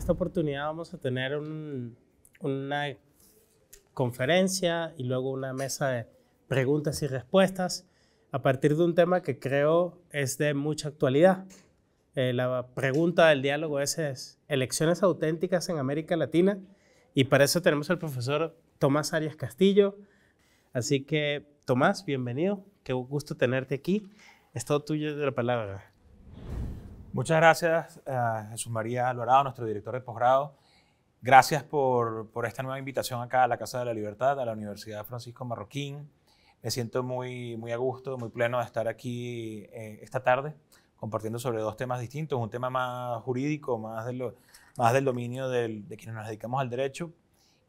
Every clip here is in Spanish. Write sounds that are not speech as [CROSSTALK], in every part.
esta oportunidad vamos a tener una conferencia y luego una mesa de preguntas y respuestas a partir de un tema que creo es de mucha actualidad. Eh, la pregunta del diálogo es, es, elecciones auténticas en América Latina y para eso tenemos al profesor Tomás Arias Castillo. Así que, Tomás, bienvenido. Qué gusto tenerte aquí. Es todo tuyo de la palabra. Muchas gracias, eh, Jesús María Alvarado, nuestro director de posgrado. Gracias por, esta nueva invitación acá a la Casa de la Libertad, a la Universidad Francisco Marroquín. Me siento muy, muy a gusto, muy pleno de estar aquí eh, esta tarde compartiendo sobre dos temas distintos, un tema más jurídico, más, de más del dominio de quienes nos dedicamos al derecho,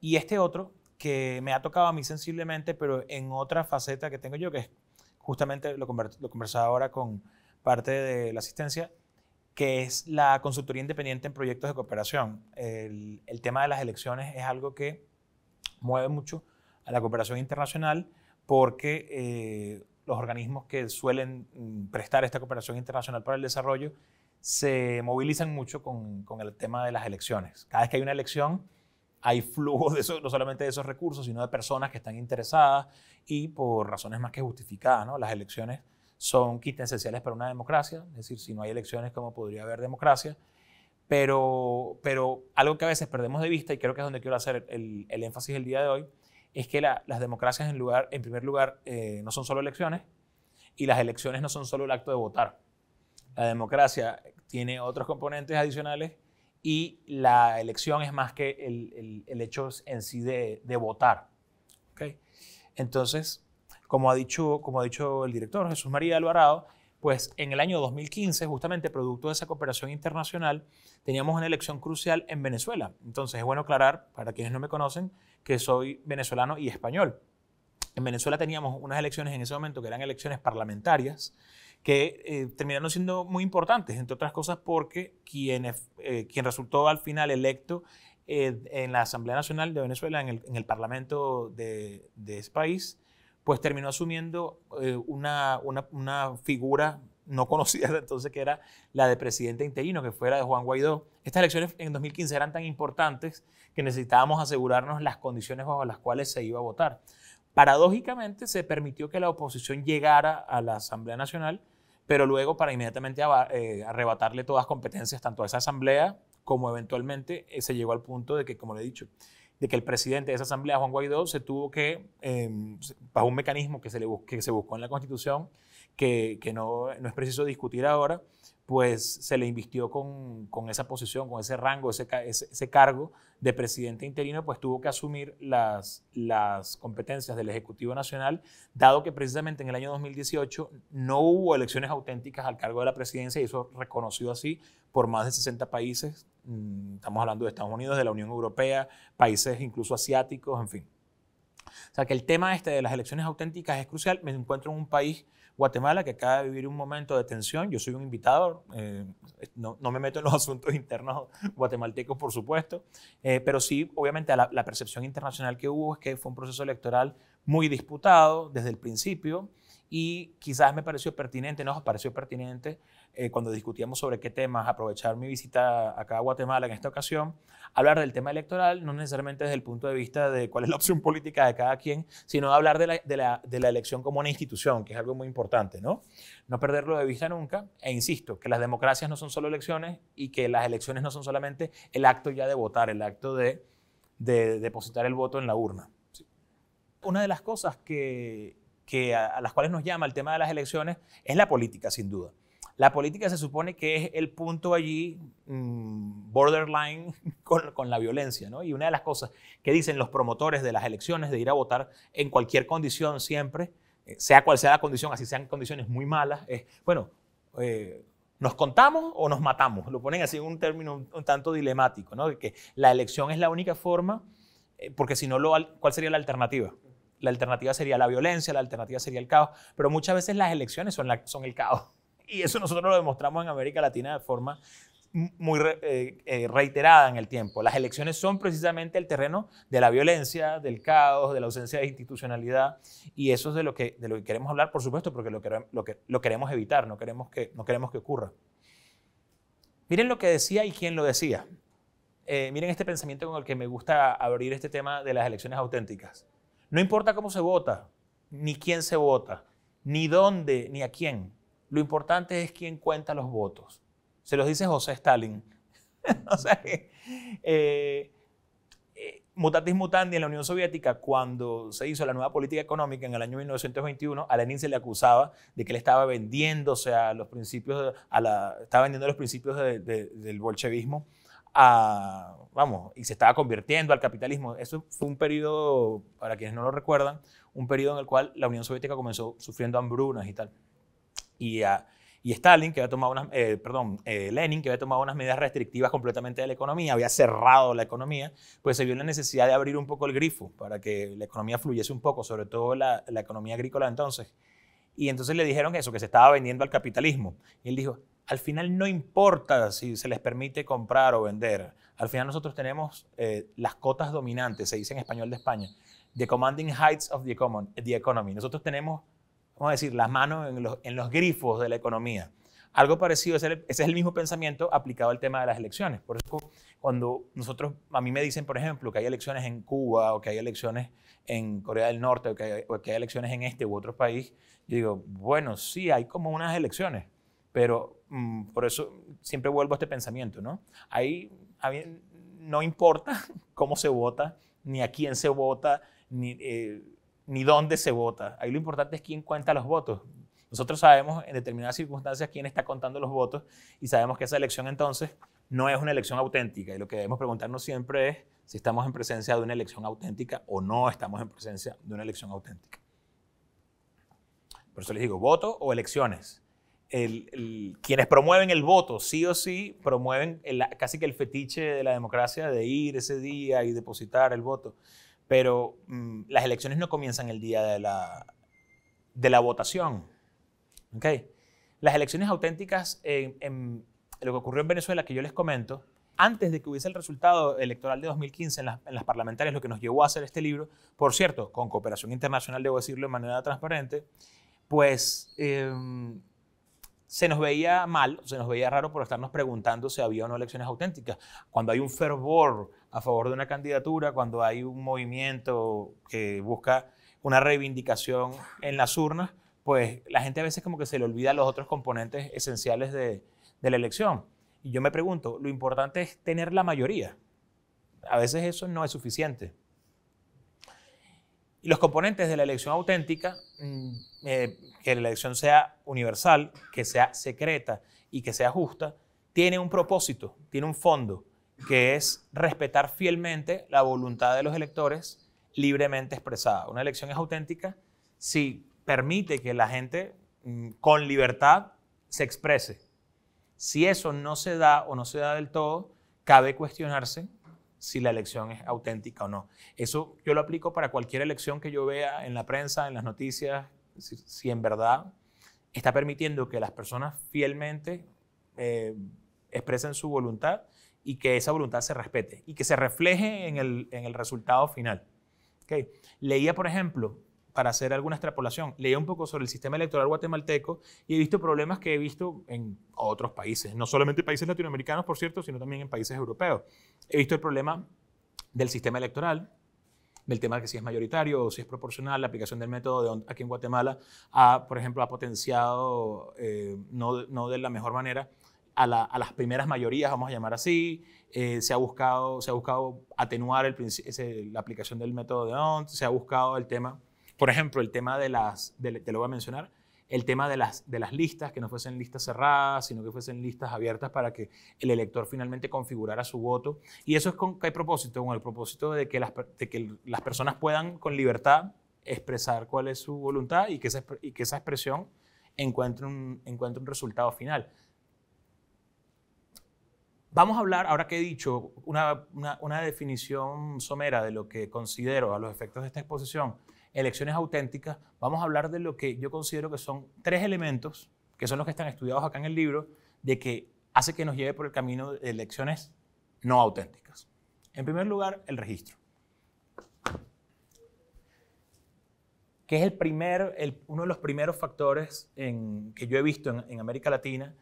y este otro que me ha tocado a mí sensiblemente, pero en otra faceta que tengo yo, que es justamente lo, lo conversaba ahora con parte de la asistencia, que es la consultoría independiente en proyectos de cooperación. El, tema de las elecciones es algo que mueve mucho a la cooperación internacional porque eh, los organismos que suelen mm, prestar esta cooperación internacional para el desarrollo se movilizan mucho con, el tema de las elecciones. Cada vez que hay una elección, hay flujo no solamente de esos recursos, sino de personas que están interesadas y por razones más que justificadas, ¿no? Las elecciones son esenciales para una democracia, es decir, si no hay elecciones, ¿cómo podría haber democracia? Pero, pero algo que a veces perdemos de vista, y creo que es donde quiero hacer el, el énfasis el día de hoy, es que las democracias, en, lugar, en primer lugar, eh, no son solo elecciones, y las elecciones no son solo el acto de votar. La democracia tiene otros componentes adicionales y la elección es más que el, el, hecho en sí de, de votar. ¿Okay? Entonces, como ha dicho, como ha dicho el director Jesús María Alvarado, pues en el año 2015, justamente producto de esa cooperación internacional, teníamos una elección crucial en Venezuela. Entonces es bueno aclarar, para quienes no me conocen, que soy venezolano y español. En Venezuela teníamos unas elecciones en ese momento que eran elecciones parlamentarias que eh, terminaron siendo muy importantes, entre otras cosas porque quien, eh, quien resultó al final electo eh, en la Asamblea Nacional de Venezuela, en el, en el Parlamento de, de ese país, pues terminó asumiendo eh, una, figura no conocida de entonces, que era la de presidente interino, que fue de Juan Guaidó. Estas elecciones en 2015 eran tan importantes que necesitábamos asegurarnos las condiciones bajo las cuales se iba a votar. Paradójicamente, se permitió que la oposición llegara a la Asamblea Nacional, pero luego para inmediatamente eh, arrebatarle todas competencias tanto a esa Asamblea como eventualmente eh, se llegó al punto de que, como le he dicho, de que el presidente de esa asamblea, Juan Guaidó, se tuvo que, em, bajo un mecanismo que se, le, que se buscó en la Constitución, que, no, no es preciso discutir ahora, pues se le invistió con, esa posición, con ese rango, ese, cargo de presidente interino, pues tuvo que asumir las, las competencias del Ejecutivo Nacional, dado que precisamente en el año 2018 no hubo elecciones auténticas al cargo de la presidencia y eso reconocido así por más de 60 países, mm, estamos hablando de Estados Unidos, de la Unión Europea, países incluso asiáticos, en fin. O sea que el tema este de las elecciones auténticas es crucial, me encuentro en un país Guatemala, que acaba de vivir un momento de tensión. Yo soy un invitado, eh, no, no, me meto en los [LAUGHS] asuntos internos guatemaltecos, por supuesto, eh, pero sí, obviamente, la, la percepción internacional que hubo es que fue un proceso electoral muy disputado desde el principio y quizás me pareció pertinente, nos pareció pertinente eh, cuando discutíamos sobre qué temas aprovechar mi visita acá a Guatemala en esta ocasión, hablar del tema electoral, no necesariamente desde el punto de vista de cuál es la [LAUGHS] opción política de cada quien, sino hablar de la, elección como una institución, que es algo muy importante, ¿no? No perderlo de vista nunca, e insisto, que las democracias no son solo elecciones y que las elecciones no son solamente el acto ya de votar, el acto de, de depositar el voto en la urna. Una de las cosas que a, las cuales nos llama el tema de las elecciones es la política, sin duda. La política se supone que es el punto allí mm, borderline [LAUGHS] con, la violencia, ¿no? Y una de las cosas que dicen los promotores de las elecciones de ir a votar en cualquier condición siempre, eh, sea cual sea la condición, así sean condiciones muy malas, es, bueno, eh, ¿nos contamos o nos matamos? Lo ponen así en un término un, tanto dilemático, ¿no? Que la elección es la única forma, eh, porque si no, ¿cuál sería la alternativa? la alternativa sería la violencia, la alternativa sería el caos, pero muchas veces las elecciones son, el caos. [LAUGHS] Y eso nosotros lo demostramos en América Latina de forma muy eh, eh, reiterada en el tiempo. Las elecciones son precisamente el terreno de la violencia, del caos, de la ausencia de institucionalidad y eso es de lo que, queremos hablar, por supuesto, porque lo, queremos evitar, no queremos, que, no queremos que ocurra. Miren lo que decía y quién lo decía. Eh, miren este pensamiento con el que me gusta abrir este tema de las elecciones auténticas. No importa cómo se vota, ni quién se vota, ni dónde, ni a quién. Lo importante es quién cuenta los votos. Se los dice José Stalin. [LAUGHS] o sea, eh, eh, mutatis mutandi en la Unión Soviética, cuando se hizo la nueva política económica en el año 1921, a Lenin se le acusaba de que él estaba vendiéndose a los principios, vendiendo los principios del bolchevismo vamos, y se estaba convirtiendo al capitalismo. Eso fue un periodo, para quienes no lo recuerdan, un periodo en el cual la Unión Soviética comenzó sufriendo hambrunas y tal. Y, Stalin, que había tomado eh, perdón, eh, Lenin, que había tomado unas medidas restrictivas completamente de la economía, había cerrado la economía, pues se vio la necesidad de abrir un poco el grifo para que la economía fluyese un poco, sobre todo la, la economía agrícola entonces. Y entonces le dijeron eso, que se estaba vendiendo al capitalismo. Y él dijo, al final no importa si se les permite comprar o vender. Al final nosotros tenemos eh, las cotas dominantes, se dice en español de España, the commanding heights of the, economy. Nosotros tenemos, vamos a decir, las manos en los, grifos de la economía. Algo parecido, ese es el mismo pensamiento aplicado al tema de las elecciones. Por eso cuando nosotros, a mí me dicen, por ejemplo, que hay elecciones en Cuba o que hay elecciones en Corea del Norte o que hay, o que hay elecciones en este u otro país, yo digo, bueno, sí, hay como unas elecciones pero mm, por eso siempre vuelvo a este pensamiento, ¿no? Ahí no importa [LAUGHS] cómo se vota, ni a quién se vota, ni, eh, ni dónde se vota. Ahí lo importante es quién cuenta los votos. Nosotros sabemos en determinadas circunstancias quién está contando los votos y sabemos que esa elección entonces no es una elección auténtica. Y lo que debemos preguntarnos siempre es si estamos en presencia de una elección auténtica o no estamos en presencia de una elección auténtica. Por eso les digo, voto o elecciones quienes promueven el voto, sí o sí, promueven casi que el fetiche de la democracia de ir ese día y depositar el voto. Pero mm, las elecciones no comienzan el día de la, de la votación. ¿Okay? Las elecciones auténticas, en, lo que ocurrió en Venezuela, que yo les comento, antes de que hubiese el resultado electoral de 2015 en las, en las parlamentarias, lo que nos llevó a hacer este libro, por cierto, con cooperación internacional, debo decirlo de manera transparente, pues em, se nos veía mal, se nos veía raro por estarnos preguntando si había o no elecciones auténticas. Cuando hay un fervor a favor de una candidatura, cuando hay un movimiento que busca una reivindicación en las urnas, pues la gente a veces como que se le olvida los otros componentes esenciales de, de la elección. Y yo me pregunto, lo importante es tener la mayoría. A veces eso no es suficiente. Y los componentes de la elección auténtica, mm, eh, que la elección sea universal, que sea secreta y que sea justa, tiene un propósito, tiene un fondo, que es respetar fielmente la voluntad de los electores libremente expresada. Una elección es auténtica si permite que la gente mm, con libertad se exprese. Si eso no se da o no se da del todo, cabe cuestionarse si la elección es auténtica o no. Eso yo lo aplico para cualquier elección que yo vea en la prensa, en las noticias, si, en verdad está permitiendo que las personas fielmente eh, expresen su voluntad y que esa voluntad se respete y que se refleje en el, resultado final. Okay. Leía, por ejemplo, para hacer alguna extrapolación, leí un poco sobre el sistema electoral guatemalteco y he visto problemas que he visto en otros países, no solamente países latinoamericanos, por cierto, sino también en países europeos. He visto el problema del sistema electoral, del tema de que si es mayoritario o si es proporcional, la aplicación del método de aquí en Guatemala por ejemplo, ha potenciado, eh, no, de la mejor manera, a, las primeras mayorías, vamos a llamar así, eh, se, ha buscado, se ha buscado atenuar la aplicación del método de ONT, se ha buscado el tema por ejemplo, el tema de las, te lo voy a mencionar, el tema de las, listas, que no fuesen listas cerradas, sino que fuesen listas abiertas para que el elector finalmente configurara su voto. Y eso es con qué propósito, con el propósito de que las, que las personas puedan con libertad expresar cuál es su voluntad y que esa, expresión encuentre un, resultado final. Vamos a hablar, ahora que he dicho, una, una, definición somera de lo que considero a los efectos de esta exposición, elecciones auténticas, vamos a hablar de lo que yo considero que son tres elementos, que son los que están estudiados acá en el libro, de que hace que nos lleve por el camino de elecciones no auténticas. En primer lugar, el registro. que es el primer, uno de los primeros factores que yo he visto en, América Latina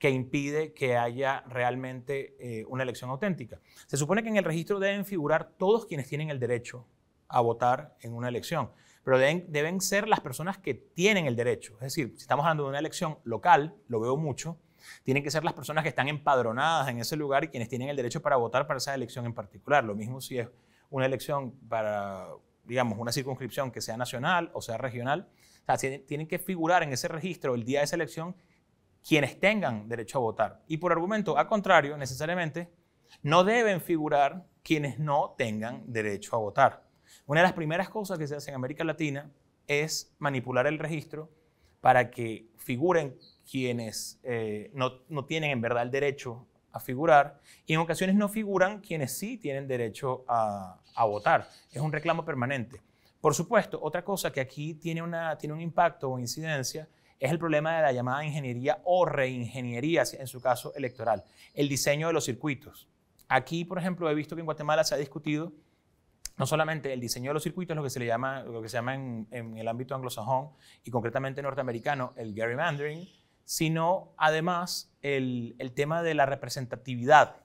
que impide que haya realmente eh, una elección auténtica. Se supone que en el registro deben figurar todos quienes tienen el derecho a votar en una elección. Pero deben, ser las personas que tienen el derecho. Es decir, si estamos hablando de una elección local, lo veo mucho, tienen que ser las personas que están empadronadas en ese lugar y quienes tienen el derecho para votar para esa elección en particular. Lo mismo si es una elección para, digamos, una circunscripción que sea nacional o sea regional. tienen que figurar en ese registro el día de esa elección quienes tengan derecho a votar. Y por argumento, a contrario, necesariamente, no deben figurar quienes no tengan derecho a votar. Una de las primeras cosas que se hace en América Latina es manipular el registro para que figuren quienes eh, no, no, tienen en verdad el derecho a figurar y en ocasiones no figuran quienes sí tienen derecho a, a votar. Es un reclamo permanente. Por supuesto, otra cosa que aquí tiene, una, tiene un impacto o incidencia es el problema de la llamada ingeniería o reingeniería, en su caso electoral, el diseño de los circuitos. Aquí, por ejemplo, he visto que en Guatemala se ha discutido no solamente el diseño de los circuitos, lo que se le llama, lo que se llama en, el ámbito anglosajón y concretamente norteamericano, el gerrymandering, sino además el, el tema de la representatividad.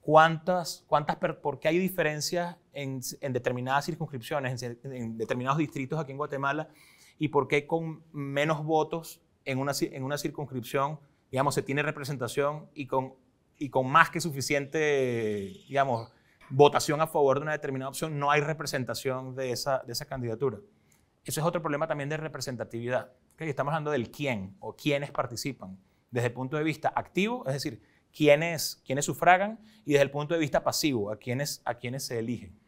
¿Cuántas, cuántas ¿Por qué hay diferencias en, en determinadas circunscripciones, en, en, determinados distritos aquí en Guatemala? ¿Y por qué con menos votos en una, en una circunscripción, digamos, se tiene representación y con, y con más que suficiente, digamos, votación a favor de una determinada opción, no hay representación de esa, de esa candidatura. Eso es otro problema también de representatividad. ¿okay? Estamos hablando del quién o quiénes participan. Desde el punto de vista activo, es decir, quiénes, quiénes sufragan, y desde el punto de vista pasivo, a quiénes, a quiénes se eligen.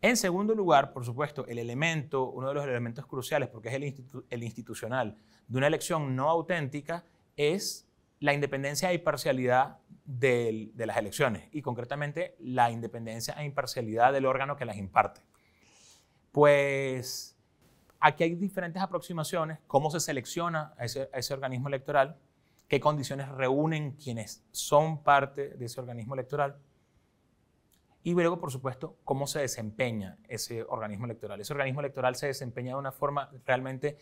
En segundo lugar, por supuesto, el elemento, uno de los elementos cruciales, porque es el, el institucional, de una elección no auténtica, es la independencia e imparcialidad de, las elecciones y concretamente la independencia e imparcialidad del órgano que las imparte. Pues aquí hay diferentes aproximaciones, cómo se selecciona ese, ese organismo electoral, qué condiciones reúnen quienes son parte de ese organismo electoral y luego, por supuesto, cómo se desempeña ese organismo electoral. Ese organismo electoral se desempeña de una forma realmente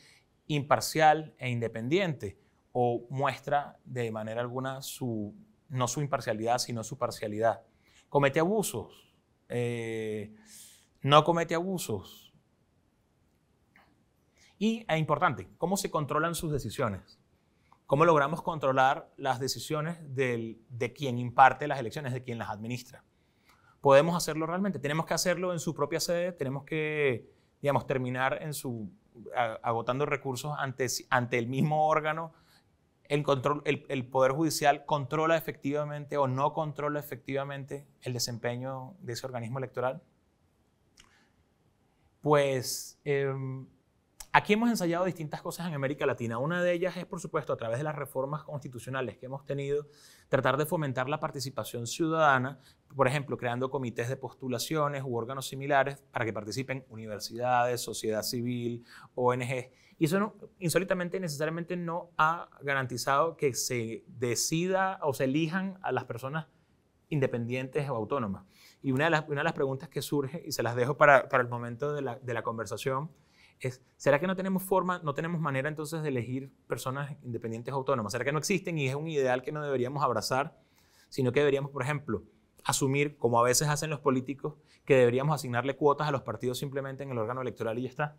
imparcial e independiente o muestra de manera alguna su, no su imparcialidad, sino su parcialidad. Comete abusos, eh, no comete abusos. Y es importante, ¿cómo se controlan sus decisiones? ¿Cómo logramos controlar las decisiones de quien imparte las elecciones, de quien las administra? ¿Podemos hacerlo realmente? ¿Tenemos que hacerlo en su propia sede? ¿Tenemos que, digamos, terminar en agotando recursos ante, ante el mismo órgano? el, control, el, Poder Judicial controla efectivamente o no controla efectivamente el desempeño de ese organismo electoral? Pues em, aquí hemos ensayado distintas cosas en América Latina. Una de ellas es, por supuesto, a través de las reformas constitucionales que hemos tenido, tratar de fomentar la participación ciudadana, por ejemplo, creando comités de postulaciones u órganos similares para que participen universidades, sociedad civil, ONGs y eso insólitamente necesariamente no ha garantizado que se decida o se elijan a las personas independientes o autónomas. Y una de las, preguntas que surge, y se las dejo para, el momento de la, de la, conversación, es, ¿será que no tenemos forma, no tenemos manera entonces de elegir personas independientes o autónomas? ¿Será que no existen y es un ideal que no deberíamos abrazar, sino que deberíamos, por ejemplo, asumir, como a veces hacen los políticos, que deberíamos asignarle cuotas a los partidos simplemente en el órgano electoral y ya está?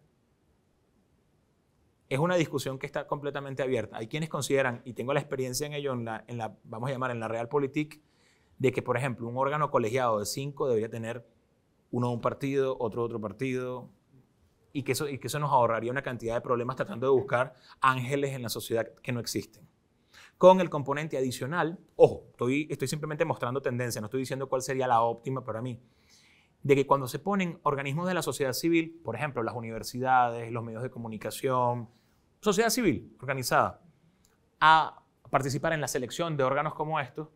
es una discusión que está completamente abierta. Hay quienes consideran, y tengo la experiencia en ello, en la, vamos a llamar en la Realpolitik, de que, por ejemplo, un órgano colegiado de cinco debería tener uno de un partido, otro de otro partido, y que, eso, y que eso nos ahorraría una cantidad de problemas tratando de buscar ángeles en la sociedad que no existen. Con el componente adicional, ojo, estoy, estoy simplemente mostrando tendencia, no estoy diciendo cuál sería la óptima para mí, de que cuando se ponen organismos de la sociedad civil, por ejemplo, las universidades, los medios de comunicación, sociedad civil organizada a participar en la selección de órganos como estos,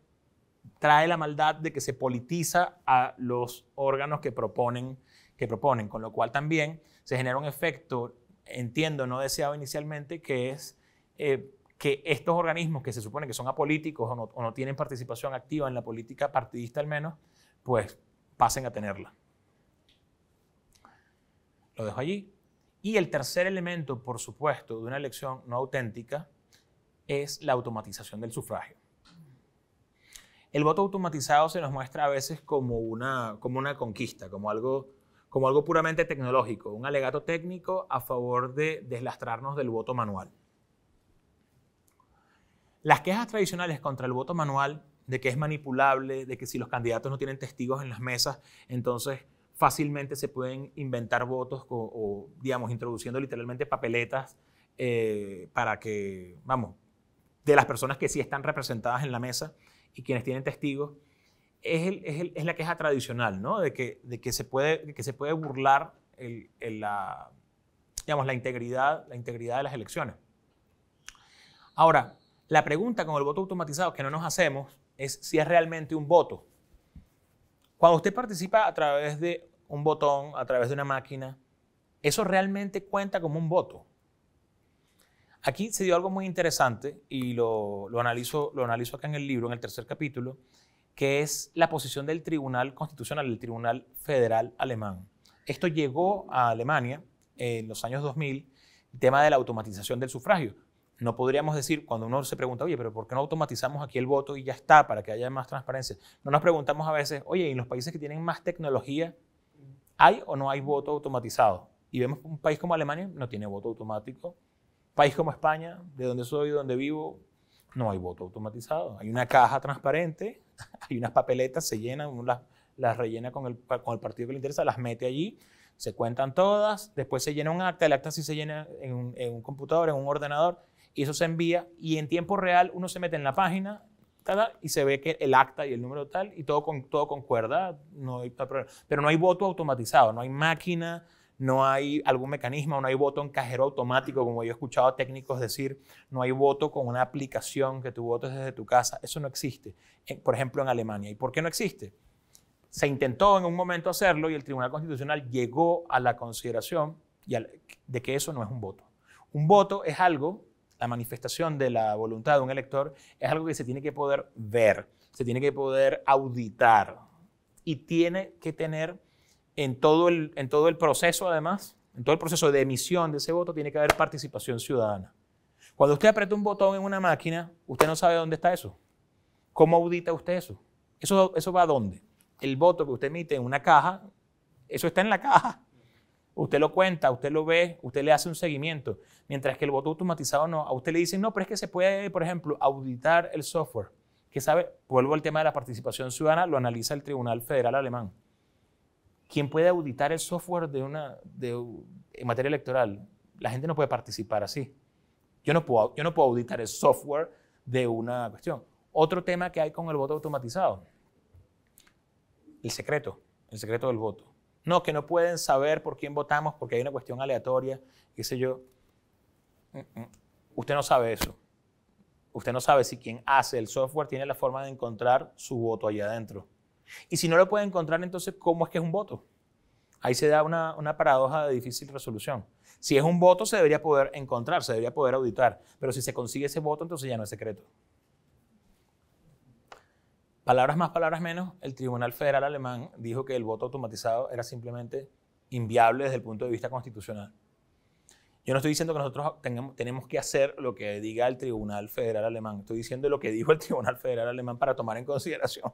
trae la maldad de que se politiza a los órganos que proponen, que proponen, con lo cual también se genera un efecto, entiendo, no deseado inicialmente, que es eh, que estos organismos que se supone que son apolíticos o no tienen participación activa en la política partidista al menos, pues pasen a tenerla. Lo dejo allí. Y el tercer elemento, por supuesto, de una elección no auténtica es la automatización del sufragio. El voto automatizado se nos muestra a veces como una, como una conquista, como algo, como algo puramente tecnológico, un alegato técnico a favor de deslastrarnos del voto manual. Las quejas tradicionales contra el voto manual, de que es manipulable, de que si los candidatos no tienen testigos en las mesas, entonces fácilmente se pueden inventar votos o, digamos, introduciendo literalmente papeletas eh, para que, vamos, de las personas que sí están representadas en la mesa y quienes tienen testigos, es, la queja tradicional, ¿no? De que, se, puede, que se puede burlar digamos, la, integridad, la integridad de las elecciones. Ahora, la pregunta con el voto automatizado que no nos hacemos es si es realmente un voto. Cuando usted participa a través de un botón, a través de una máquina, eso realmente cuenta como un voto. Aquí se dio algo muy interesante y lo, analizo, lo analizo acá en el libro, en el tercer capítulo, que es la posición del Tribunal Constitucional, el Tribunal Federal Alemán. Esto llegó a Alemania en los años 2000, el tema de la automatización del sufragio no podríamos decir, cuando uno se pregunta, oye, pero ¿por qué no automatizamos aquí el voto y ya está, para que haya más transparencia? No nos preguntamos a veces, oye, en los países que tienen más tecnología hay o no hay voto automatizado? Y vemos un país como Alemania, no tiene voto automático. País como España, de donde soy, y donde vivo, no hay voto automatizado. Hay una caja transparente, [LAUGHS] hay unas papeletas, se llenan, las, rellena con el, con el partido que le interesa, las mete allí, se cuentan todas, después se llena un acta, el acta sí se llena en en un computador, en un ordenador, y eso se envía y en tiempo real uno se mete en la página y se ve que el acta y el número tal y todo, con, todo concuerda, no hay Pero no hay voto automatizado, no hay máquina, no hay algún mecanismo, no hay voto en cajero automático, como yo he escuchado técnicos decir, no hay voto con una aplicación que tú votes desde tu casa, eso no existe, por ejemplo en Alemania. ¿Y por qué no existe? Se intentó en un momento hacerlo y el Tribunal Constitucional llegó a la consideración de que eso no es un voto. Un voto es algo la manifestación de la voluntad de un elector es algo que se tiene que poder ver, se tiene que poder auditar y tiene que tener en todo el, en todo el proceso, además, en todo el proceso de emisión de ese voto, tiene que haber participación ciudadana. Cuando usted aprieta un botón en una máquina, usted no sabe dónde está eso. ¿Cómo audita usted eso? ¿Eso, eso va a dónde? El voto que usted emite en una caja, eso está en la caja. Usted lo cuenta, usted lo ve, usted le hace un seguimiento. Mientras que el voto automatizado no. A usted le dicen, no, pero es que se puede, por ejemplo, auditar el software. ¿Qué sabe, vuelvo al tema de la participación ciudadana, lo analiza el Tribunal Federal Alemán. ¿Quién puede auditar el software de una, en materia electoral? La gente no puede participar así. Yo no, puedo, yo no puedo auditar el software de una cuestión. Otro tema que hay con el voto automatizado, el secreto, el secreto del voto. No, que no pueden saber por quién votamos porque hay una cuestión aleatoria, qué sé yo. Mm, mm. Usted no sabe eso. Usted no sabe si quien hace el software tiene la forma de encontrar su voto allá adentro. Y si no lo puede encontrar, entonces, ¿cómo es que es un voto? Ahí se da una, una, paradoja de difícil resolución. Si es un voto, se debería poder encontrar, se debería poder auditar, pero si se consigue ese voto, entonces ya no es secreto. Palabras más, palabras menos, el Tribunal Federal Alemán dijo que el voto automatizado era simplemente inviable desde el punto de vista constitucional. Yo no estoy diciendo que nosotros tenemos que hacer lo que diga el Tribunal Federal Alemán. Estoy diciendo lo que dijo el Tribunal Federal Alemán para tomar en consideración.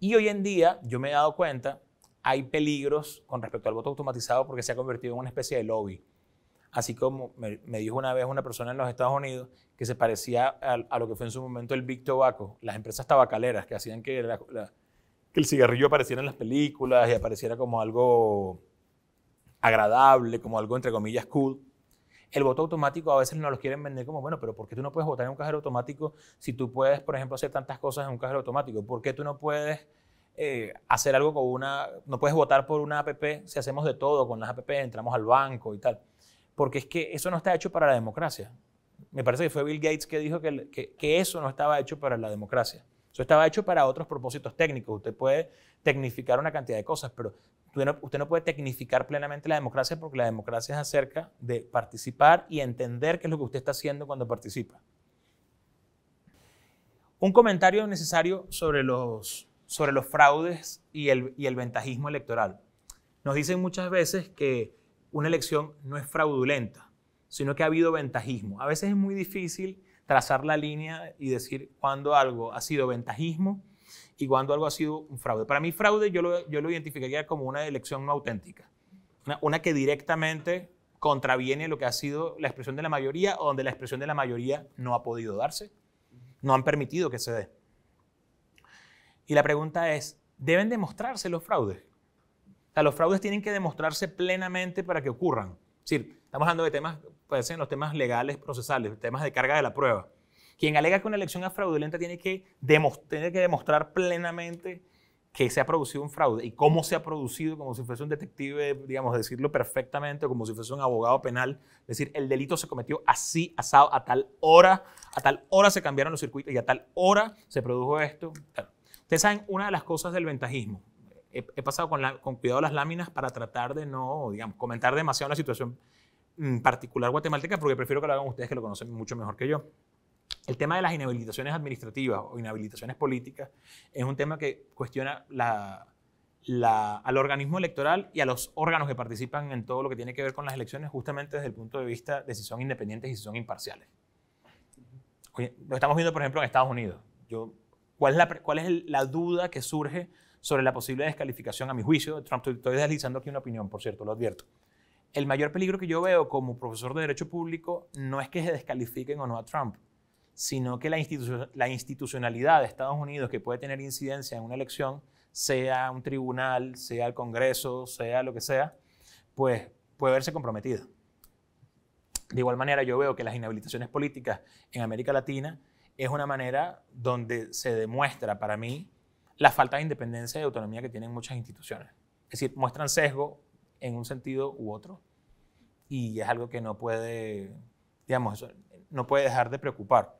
Y hoy en día, yo me he dado cuenta, hay peligros con respecto al voto automatizado porque se ha convertido en una especie de lobby así como me, dijo una vez una persona en los Estados Unidos que se parecía a, lo que fue en su momento el Big Tobacco, las empresas tabacaleras que hacían que, el cigarrillo apareciera en las películas y apareciera como algo agradable, como algo entre comillas cool. El voto automático a veces no lo quieren vender como, bueno, pero ¿por qué tú no puedes votar en un cajero automático si tú puedes, por ejemplo, hacer tantas cosas en un cajero automático? ¿Por qué tú no puedes eh, hacer algo con una, no puedes votar por una APP si hacemos de todo con las APP, entramos al banco y tal? porque es que eso no está hecho para la democracia. Me parece que fue Bill Gates que dijo que, eso no estaba hecho para la democracia. Eso estaba hecho para otros propósitos técnicos. Usted puede tecnificar una cantidad de cosas, pero usted no, puede tecnificar plenamente la democracia porque la democracia es acerca de participar y entender qué es lo que usted está haciendo cuando participa. Un comentario necesario sobre los, fraudes y el ventajismo electoral. Nos dicen muchas veces que una elección no es fraudulenta, sino que ha habido ventajismo. A veces es muy difícil trazar la línea y decir cuándo algo ha sido ventajismo y cuándo algo ha sido un fraude. Para mí fraude yo lo, yo lo identificaría como una elección no auténtica, una, una, que directamente contraviene lo que ha sido la expresión de la mayoría o donde la expresión de la mayoría no ha podido darse, no han permitido que se dé. Y la pregunta es, ¿deben demostrarse los fraudes? los fraudes tienen que demostrarse plenamente para que ocurran. Es estamos hablando de temas, pueden ser los temas legales, procesales, temas de carga de la prueba. Quien alega que una elección es fraudulenta tiene que, que demostrar plenamente que se ha producido un fraude y cómo se ha producido, como si fuese un detective, digamos, decirlo perfectamente, como si fuese un abogado penal, decir, el delito se cometió así, asado, a tal hora, a tal hora se cambiaron los circuitos y a tal hora se produjo esto. Ustedes saben, una de las cosas del ventajismo he, pasado con, cuidado las láminas para tratar de no, digamos, comentar demasiado la situación mm, particular guatemalteca, porque prefiero que lo hagan ustedes que lo conocen mucho mejor que yo. El tema de las inhabilitaciones administrativas o inhabilitaciones políticas es un tema que cuestiona la, al organismo electoral y a los órganos que participan en todo lo que tiene que ver con las elecciones, justamente desde el punto de vista de si son independientes y si son imparciales. lo estamos viendo, por ejemplo, en Estados Unidos. Yo, ¿Cuál es, cuál es la duda que surge sobre la posible descalificación, a mi juicio, Trump, estoy deslizando aquí una opinión, por cierto, lo advierto. El mayor peligro que yo veo como profesor de Derecho Público no es que se descalifiquen o no a Trump, sino que la, la institucionalidad de Estados Unidos que puede tener incidencia en una elección, sea un tribunal, sea el Congreso, sea lo que sea, pues puede verse comprometida. De igual manera, yo veo que las inhabilitaciones políticas en América Latina es una manera donde se demuestra para mí la falta de independencia y autonomía que tienen muchas instituciones. Es decir, muestran sesgo en un sentido u otro y es algo que no puede, digamos, no puede dejar de preocupar.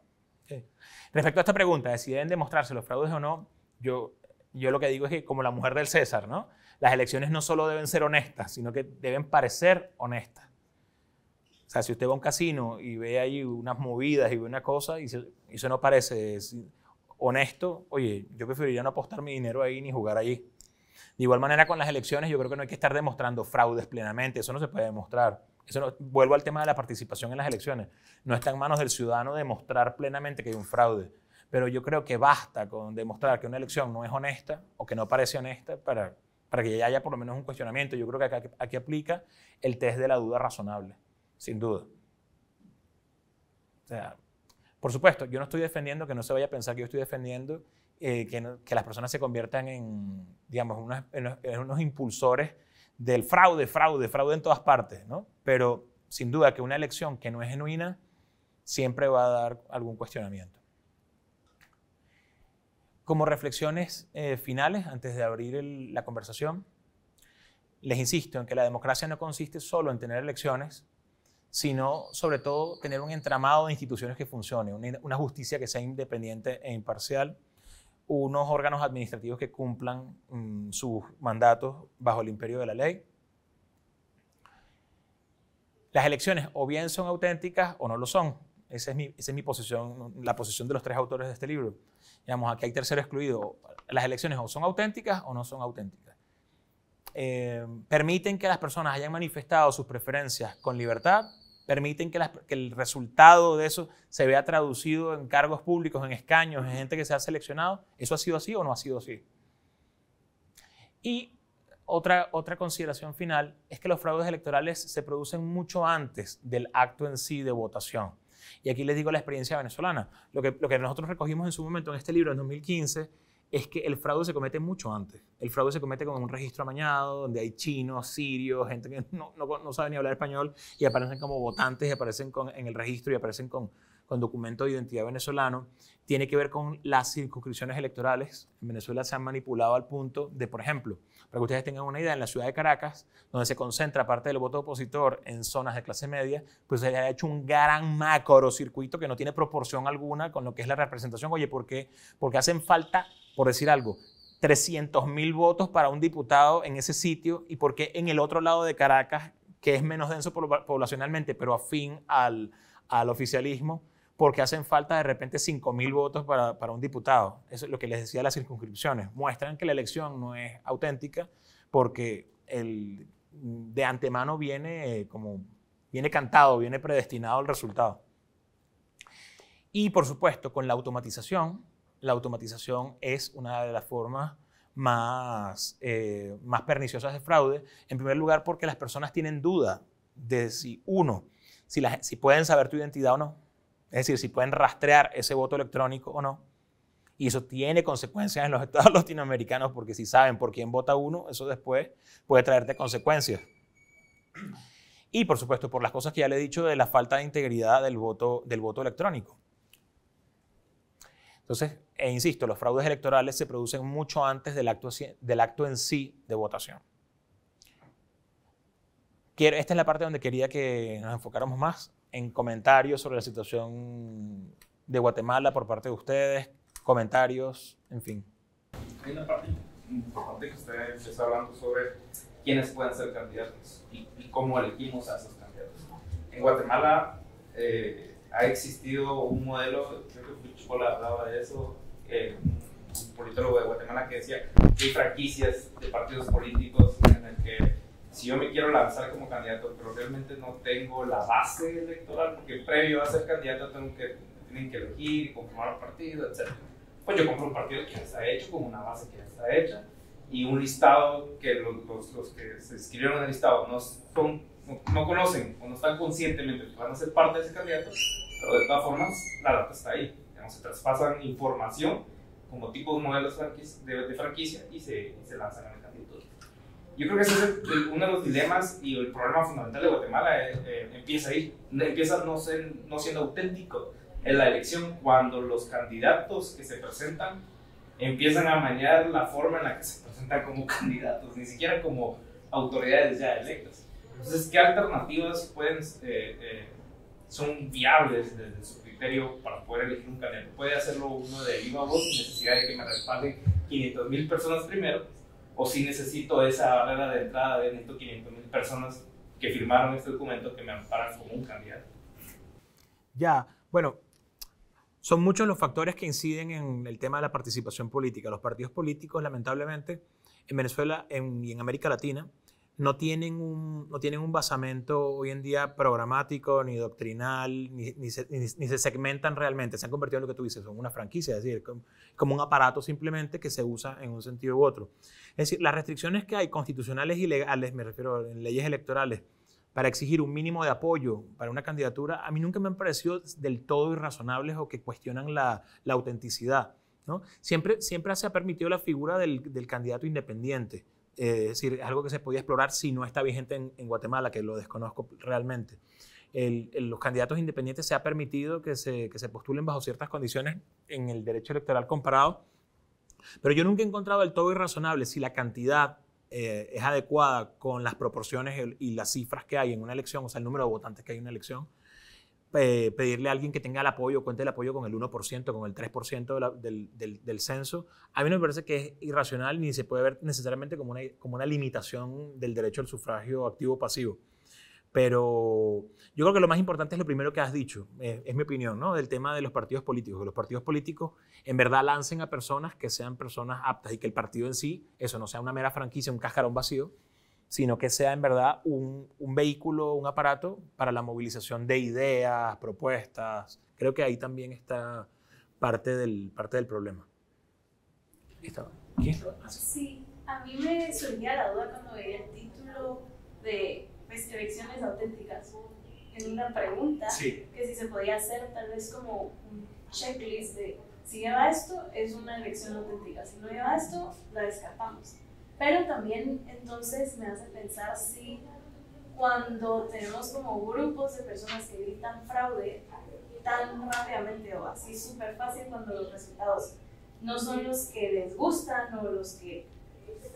Respecto a esta pregunta de si deben demostrarse los fraudes o no, yo, yo lo que digo es que como la mujer del César, ¿no? las elecciones no solo deben ser honestas, sino que deben parecer honestas. O sea, si usted va a un casino y ve ahí unas movidas y ve una cosa, y, eso no parece honesto, oye, yo preferiría no apostar mi dinero ahí ni jugar ahí. De igual manera con las elecciones, yo creo que no hay que estar demostrando fraudes plenamente, eso no se puede demostrar. Eso no, vuelvo al tema de la participación en las elecciones. No está en manos del ciudadano demostrar plenamente que hay un fraude, pero yo creo que basta con demostrar que una elección no es honesta o que no parece honesta para, para que haya por lo menos un cuestionamiento. Yo creo que aquí, aquí aplica el test de la duda razonable, sin duda. O sea, por supuesto, yo no estoy defendiendo que no se vaya a pensar que yo estoy defendiendo eh, que, las personas se conviertan en, digamos, unos, en unos impulsores del fraude, fraude, fraude en todas partes, ¿no? Pero sin duda que una elección que no es genuina siempre va a dar algún cuestionamiento. Como reflexiones eh, finales, antes de abrir la conversación, les insisto en que la democracia no consiste solo en tener elecciones, sino sobre todo tener un entramado de instituciones que funcione, una justicia que sea independiente e imparcial, unos órganos administrativos que cumplan mm, sus mandatos bajo el imperio de la ley. Las elecciones o bien son auténticas o no lo son. Esa es mi, posición, la posición de los tres autores de este libro. Digamos, aquí hay tercero excluido. Las elecciones o son auténticas o no son auténticas. Eh, permiten que las personas hayan manifestado sus preferencias con libertad permiten que, el resultado de eso se vea traducido en cargos públicos, en escaños, en gente que se ha seleccionado. ¿Eso ha sido así o no ha sido así? Y otra, otra consideración final es que los fraudes electorales se producen mucho antes del acto en sí de votación. Y aquí les digo la experiencia venezolana. Lo que, lo que nosotros recogimos en su momento en este libro, en 2015, es que el fraude se comete mucho antes. El fraude se comete con un registro amañado, donde hay chinos, sirios, gente que no, sabe ni hablar español y aparecen como votantes y aparecen con, en el registro y aparecen con, con documento de identidad venezolano, tiene que ver con las circunscripciones electorales. En Venezuela se han manipulado al punto de, por ejemplo, para que ustedes tengan una idea, en la ciudad de Caracas, donde se concentra parte del voto opositor en zonas de clase media, pues se ha hecho un gran circuito que no tiene proporción alguna con lo que es la representación. Oye, ¿por qué? Porque hacen falta por decir algo, 300.000 votos para un diputado en ese sitio y porque en el otro lado de Caracas, que es menos denso poblacionalmente, pero afín al, oficialismo, porque hacen falta de repente 5,000 mil votos para, un diputado. Eso es lo que les decía las circunscripciones. Muestran que la elección no es auténtica porque el, de antemano viene eh, como viene cantado, viene predestinado el resultado. Y por supuesto, con la automatización, la automatización es una de las formas más, eh, más perniciosas de fraude. En primer lugar, porque las personas tienen duda de si, uno, si, si pueden saber tu identidad o no. Es decir, si pueden rastrear ese voto electrónico o no. Y eso tiene consecuencias en los [LAUGHS] estados latinoamericanos, porque si saben por quién vota uno, eso después puede traerte consecuencias. Y por supuesto, por las cosas que ya le he dicho de la falta de integridad del voto, del voto electrónico. Entonces, e insisto, los fraudes electorales se producen mucho antes del acto, del acto en sí de votación. esta es la parte donde quería que nos enfocáramos más en comentarios sobre la situación de Guatemala por parte de ustedes, comentarios, en fin. Hay una parte importante que usted empezó hablando sobre quiénes pueden ser candidatos y, cómo elegimos a esos candidatos. En Guatemala eh, ha existido un modelo, creo que Fuchbola hablaba de eso, eh, un politólogo de Guatemala que decía que hay franquicias de partidos políticos en el que si yo me quiero lanzar como candidato, pero realmente no tengo la base electoral, porque previo a ser candidato tengo que, tienen que elegir y conformar un partido, etc. Pues yo compro un partido que ya está hecho, con una base que ya está hecha, y un listado que los, los, que se inscribieron en el listado no, son, no, no, conocen o no están conscientemente que van a ser parte de ese candidato, pero de todas formas la data está ahí se traspasan información como tipo de modelos de, franquicia y se, lanzan se lanzan al Yo creo que ese es uno de los dilemas y el problema fundamental de Guatemala eh, eh, empieza ahí, empieza no, ser, no siendo auténtico en la elección cuando los candidatos que se presentan empiezan a mañar la forma en la que se presentan como [LAUGHS] candidatos, ni siquiera como autoridades ya electas. Entonces, ¿qué alternativas pueden, eh, eh, son viables desde su para poder elegir un candidato. Puede hacerlo uno de viva voz sin necesidad de que me respalde 500 mil personas primero, o si necesito esa barrera de entrada de estos 500 mil personas que firmaron este documento que me amparan como un candidato. Ya, bueno, son muchos los factores que inciden en el tema de la participación política. Los partidos políticos, lamentablemente, en Venezuela y en América Latina, no tienen un, no tienen un basamento hoy en día programático, ni doctrinal, ni, se, segmentan realmente. Se han convertido en lo que tú dices, son una franquicia, es decir, como, un aparato simplemente que se usa en un sentido u otro. Es decir, las restricciones que hay constitucionales y legales, me refiero en leyes electorales, para exigir un mínimo de apoyo para una candidatura, a mí nunca me han parecido del todo irrazonables o que cuestionan la, autenticidad. ¿no? Siempre, siempre se ha permitido la figura del, del candidato independiente eh, es decir, es algo que se podía explorar si no está vigente en, Guatemala, que lo desconozco realmente. los candidatos independientes se ha permitido que se, postulen bajo ciertas condiciones en el derecho electoral comparado, pero yo nunca he encontrado del todo irrazonable si la cantidad eh, es adecuada con las proporciones y las cifras que hay en una elección, o sea, el número de votantes que hay en una elección, eh, pedirle a alguien que tenga el apoyo, cuente el apoyo con el 1%, con el 3% del, censo, a mí no me parece que es irracional ni se puede ver necesariamente como una, como una limitación del derecho al sufragio activo o pasivo. Pero yo creo que lo más importante es lo primero que has dicho, eh, es, mi opinión, ¿no? Del tema de los partidos políticos, que los partidos políticos en verdad lancen a personas que sean personas aptas y que el partido en sí, eso no sea una mera franquicia, un cascarón vacío, sino que sea en verdad un, un vehículo, un aparato para la movilización de ideas, propuestas. Creo que ahí también está parte del, parte del problema. ¿Listo? Sí, a mí me surgía la duda cuando veía el título de elecciones pues, auténticas en una pregunta que si se podía hacer tal vez como un checklist de si lleva esto es una elección auténtica, si no lleva esto la descartamos. Pero también entonces me hace pensar si cuando tenemos como grupos de personas que gritan fraude tan rápidamente o así súper fácil cuando los resultados no son los que les gustan o los que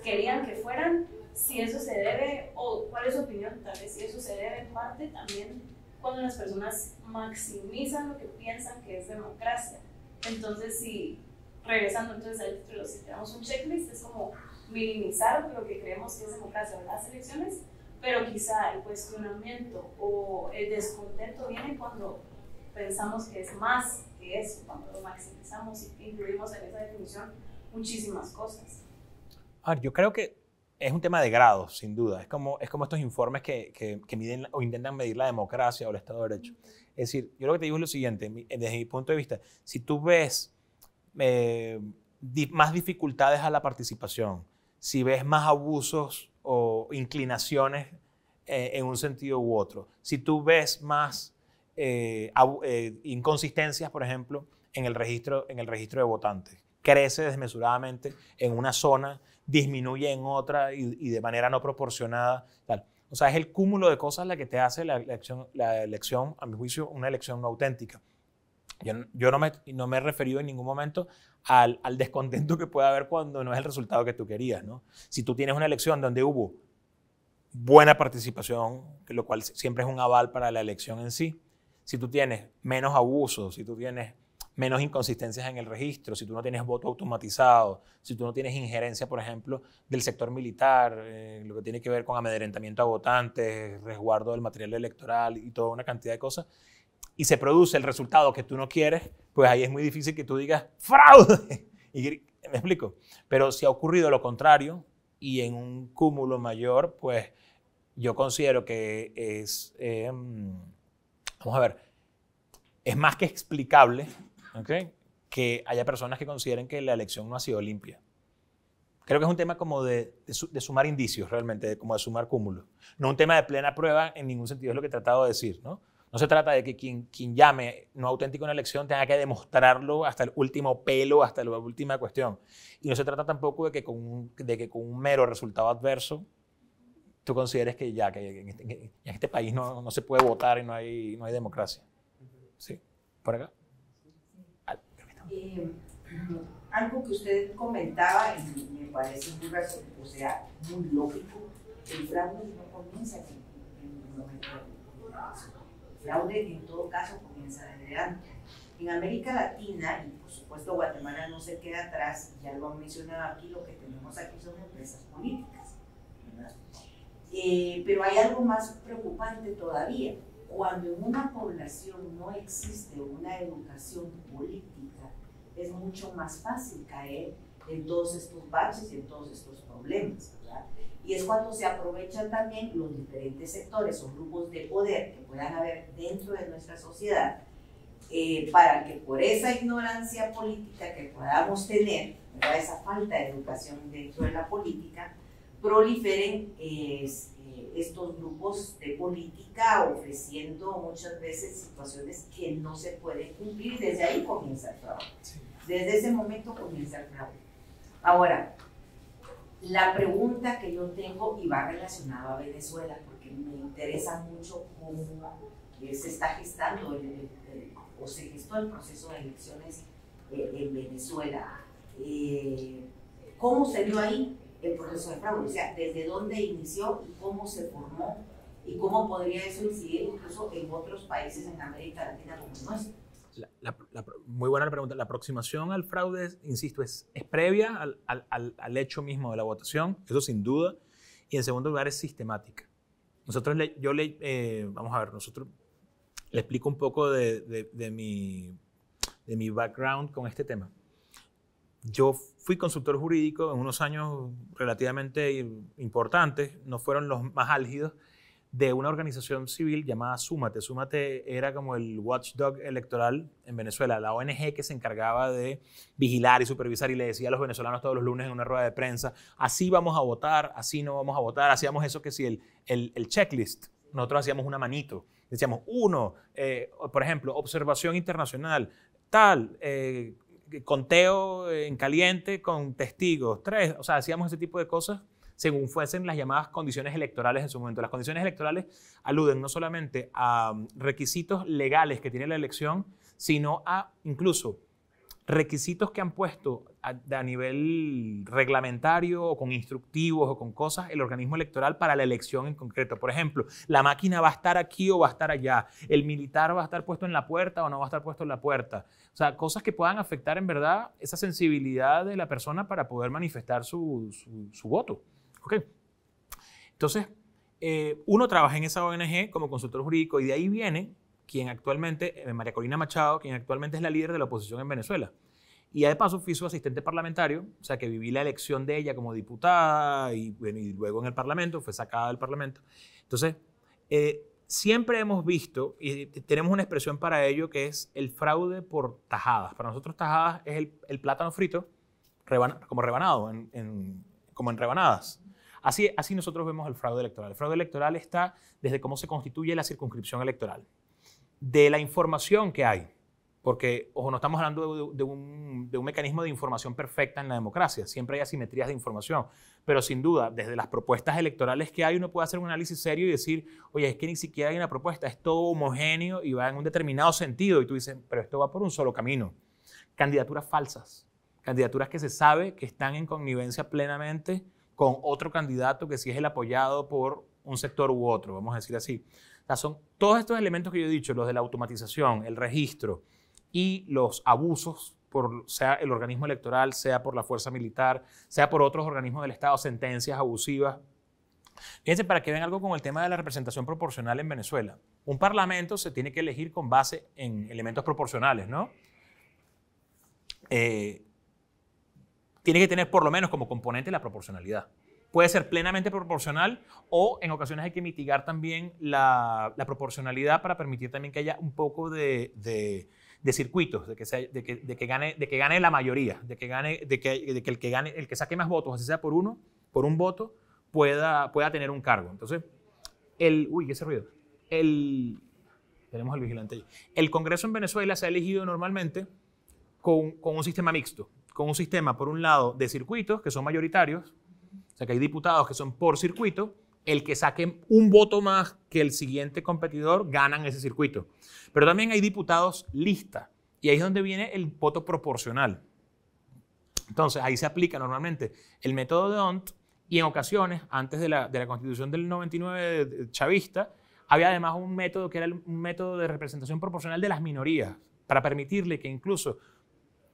querían que fueran, si eso se debe, o cuál es su opinión, tal vez si eso se debe en parte también cuando las personas maximizan lo que piensan que es democracia. Entonces, si regresando entonces al título, si tenemos un checklist, es como minimizar lo que creemos que es democracia en las elecciones, pero quizá el cuestionamiento o el descontento viene cuando pensamos que es más que eso, cuando lo maximizamos y incluimos en esa definición muchísimas cosas. ver, yo creo que es un tema de grados, sin duda. Es como, es como estos informes que, que, miden o intentan medir la democracia o el Estado de Derecho. Es decir, yo lo que te digo es lo siguiente, desde mi punto de vista, si tú ves eh, más dificultades a la participación, si ves más abusos o inclinaciones eh, en un sentido u otro. Si tú ves más eh, eh, inconsistencias, por ejemplo, en el, registro, en el registro de votantes. Crece desmesuradamente en una zona, disminuye en otra y, de manera no proporcionada. Tal. O sea, es el cúmulo de cosas la que te hace la elección, la elección, a mi juicio, una elección no auténtica. Yo, no, me, no, me, he referido en ningún momento al, al, descontento que puede haber cuando no es el resultado que tú querías. ¿no? Si tú tienes una elección donde hubo buena participación, lo cual siempre es un aval para la elección en sí, si tú tienes menos abusos, si tú tienes menos inconsistencias en el registro, si tú no tienes voto automatizado, si tú no tienes injerencia, por ejemplo, del sector militar, eh, lo que tiene que ver con amedrentamiento a votantes, resguardo del material electoral y toda una cantidad de cosas, y se produce el resultado que tú no quieres, pues ahí es muy difícil que tú digas fraude. [LAUGHS] Y, ¿Me explico? Pero si ha ocurrido lo contrario y en un cúmulo mayor, pues yo considero que es, eh, vamos a ver, es más que explicable okay, que haya personas que consideren que la elección no ha sido limpia. Creo que es un tema como de, sumar indicios realmente, de, como de sumar cúmulos. No un tema de plena prueba en ningún sentido, es lo que he tratado de decir, ¿no? No se trata de que quien, llame no auténtico una elección tenga que demostrarlo hasta el último pelo, hasta la última cuestión. Y no se trata tampoco de que con un, de que con un mero resultado adverso tú consideres que ya, que en este, este país no, se puede votar y no hay, democracia. ¿Sí? ¿Por acá? Eh, algo que usted comentaba y me parece muy lógico, el fraude no comienza en, fraude en todo caso comienza desde antes. En América Latina, y por supuesto Guatemala no se queda atrás, ya lo han mencionado aquí, lo que tenemos aquí son empresas políticas. Eh, pero hay algo más preocupante todavía. Cuando en una población no existe una educación política, es mucho más fácil caer en todos estos baches y en todos estos problemas. ¿verdad? y es cuando se aprovechan también los diferentes sectores o grupos de poder que puedan haber dentro de nuestra sociedad eh, para que por esa ignorancia política que podamos tener, ¿verdad? esa falta de educación dentro de la política, proliferen eh, estos grupos de política ofreciendo muchas veces situaciones que no se pueden cumplir. Desde ahí comienza el trabajo. Desde ese momento comienza el fraude. Ahora, la pregunta que yo tengo y va relacionada a Venezuela, porque me interesa mucho cómo se está gestando o se gestó el proceso de elecciones eh, en Venezuela. Eh, ¿Cómo se dio ahí el proceso de fraude? O sea, ¿desde dónde inició y cómo se formó? ¿Y cómo podría eso incidir incluso en otros países en América Latina como el nuestro? La, muy buena la pregunta. La aproximación al fraude, insisto, es, es previa al, al, al, hecho mismo de la votación, eso sin duda. Y en segundo lugar, es sistemática. Nosotros, le, yo le, eh, vamos a ver, nosotros le explico un poco de, de, de, mi, de mi background con este tema. Yo fui consultor jurídico en unos años relativamente importantes, no fueron los más álgidos, de una organización civil llamada Súmate. Súmate era como el watchdog electoral en Venezuela, la ONG que se encargaba de vigilar y supervisar y le decía a los venezolanos todos los lunes en una rueda de prensa, así vamos a votar, así no vamos a votar, hacíamos eso que si el, el, checklist, nosotros hacíamos una manito. Decíamos, uno, eh, por ejemplo, observación internacional, tal, eh, conteo en caliente con testigos, tres, o sea, hacíamos ese tipo de cosas según fuesen las llamadas condiciones electorales en su momento. Las condiciones electorales aluden no solamente a mm, requisitos legales que tiene la elección, sino a incluso requisitos que han puesto a, nivel reglamentario o con instructivos o con cosas el organismo electoral para la elección en concreto. Por ejemplo, la máquina va a estar aquí o va a estar allá, el militar va a estar puesto en la puerta o no va a estar puesto en la puerta. O sea, cosas que puedan afectar en verdad esa sensibilidad de la persona para poder manifestar su, su voto. ¿Okay? Entonces, eh, uno trabaja en esa ONG como consultor jurídico y de ahí viene quien actualmente, eh, María Corina Machado, quien actualmente es la líder de la oposición en Venezuela. Y de paso fui su asistente parlamentario, o sea que viví la elección de ella como diputada y, luego en el Parlamento, fue sacada del Parlamento. Entonces, eh, siempre hemos visto, y tenemos una expresión para ello que es el fraude por tajadas. Para nosotros tajadas es el, plátano frito como rebanado, como en rebanadas. Así, nosotros vemos el fraude electoral. El fraude electoral está desde cómo se constituye la circunscripción electoral, de la información que hay, porque, no estamos hablando de, un, de, un, mecanismo de información perfecta en la democracia, siempre hay asimetrías de información, pero sin duda, desde las propuestas electorales que hay, uno puede hacer un análisis serio y decir, oye, es que ni siquiera hay una propuesta, es todo homogéneo y va en un determinado sentido, y tú dices, pero esto va por un solo camino. Candidaturas falsas, candidaturas que se sabe que están en connivencia plenamente con otro candidato que sí es el apoyado por un sector u otro, vamos a decir así. O sea, son todos estos elementos que yo he dicho, los de la automatización, el registro y los abusos, por, sea el organismo electoral, sea por la fuerza militar, sea por otros organismos del Estado, sentencias abusivas. Fíjense, para que vean algo con el tema de la representación proporcional en Venezuela. Un parlamento se tiene que elegir con base en elementos proporcionales, ¿no? Eh, tiene que tener por lo menos como componente la proporcionalidad. Puede ser plenamente proporcional o en ocasiones hay que mitigar también la, proporcionalidad para permitir también que haya un poco de, de circuitos, de que, gane, la mayoría, de que, el que saque más votos, así sea por uno, por un voto, pueda, tener un cargo. Entonces, el... Uy, ese ruido. El, tenemos al vigilante El Congreso en Venezuela se ha elegido normalmente con un sistema mixto con un sistema, por un lado, de circuitos que son mayoritarios, o sea que hay diputados que son por circuito, el que saque un voto más que el siguiente competidor ganan ese circuito. Pero también hay diputados lista, y ahí es donde viene el voto proporcional. Entonces, ahí se aplica normalmente el método de ONT, y en ocasiones, antes de la, de la constitución del 99 chavista, había además un método que era el, un método de representación proporcional de las minorías, para permitirle que incluso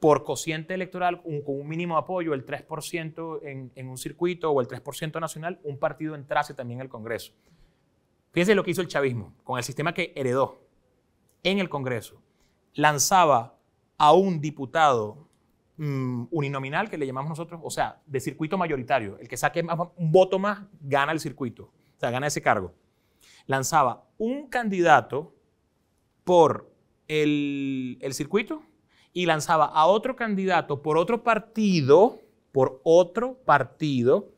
por cociente electoral, con un mínimo apoyo, el 3% en, un circuito o el 3% nacional, un partido entrase también el Congreso. Fíjense lo que hizo el chavismo con el sistema que heredó en el Congreso. Lanzaba a un diputado mm, uninominal, que le llamamos nosotros, o sea, de circuito mayoritario. El que saque un voto más gana el circuito, o sea, gana ese cargo. Lanzaba un candidato por el, el circuito y lanzaba a otro candidato por otro partido, por otro partido,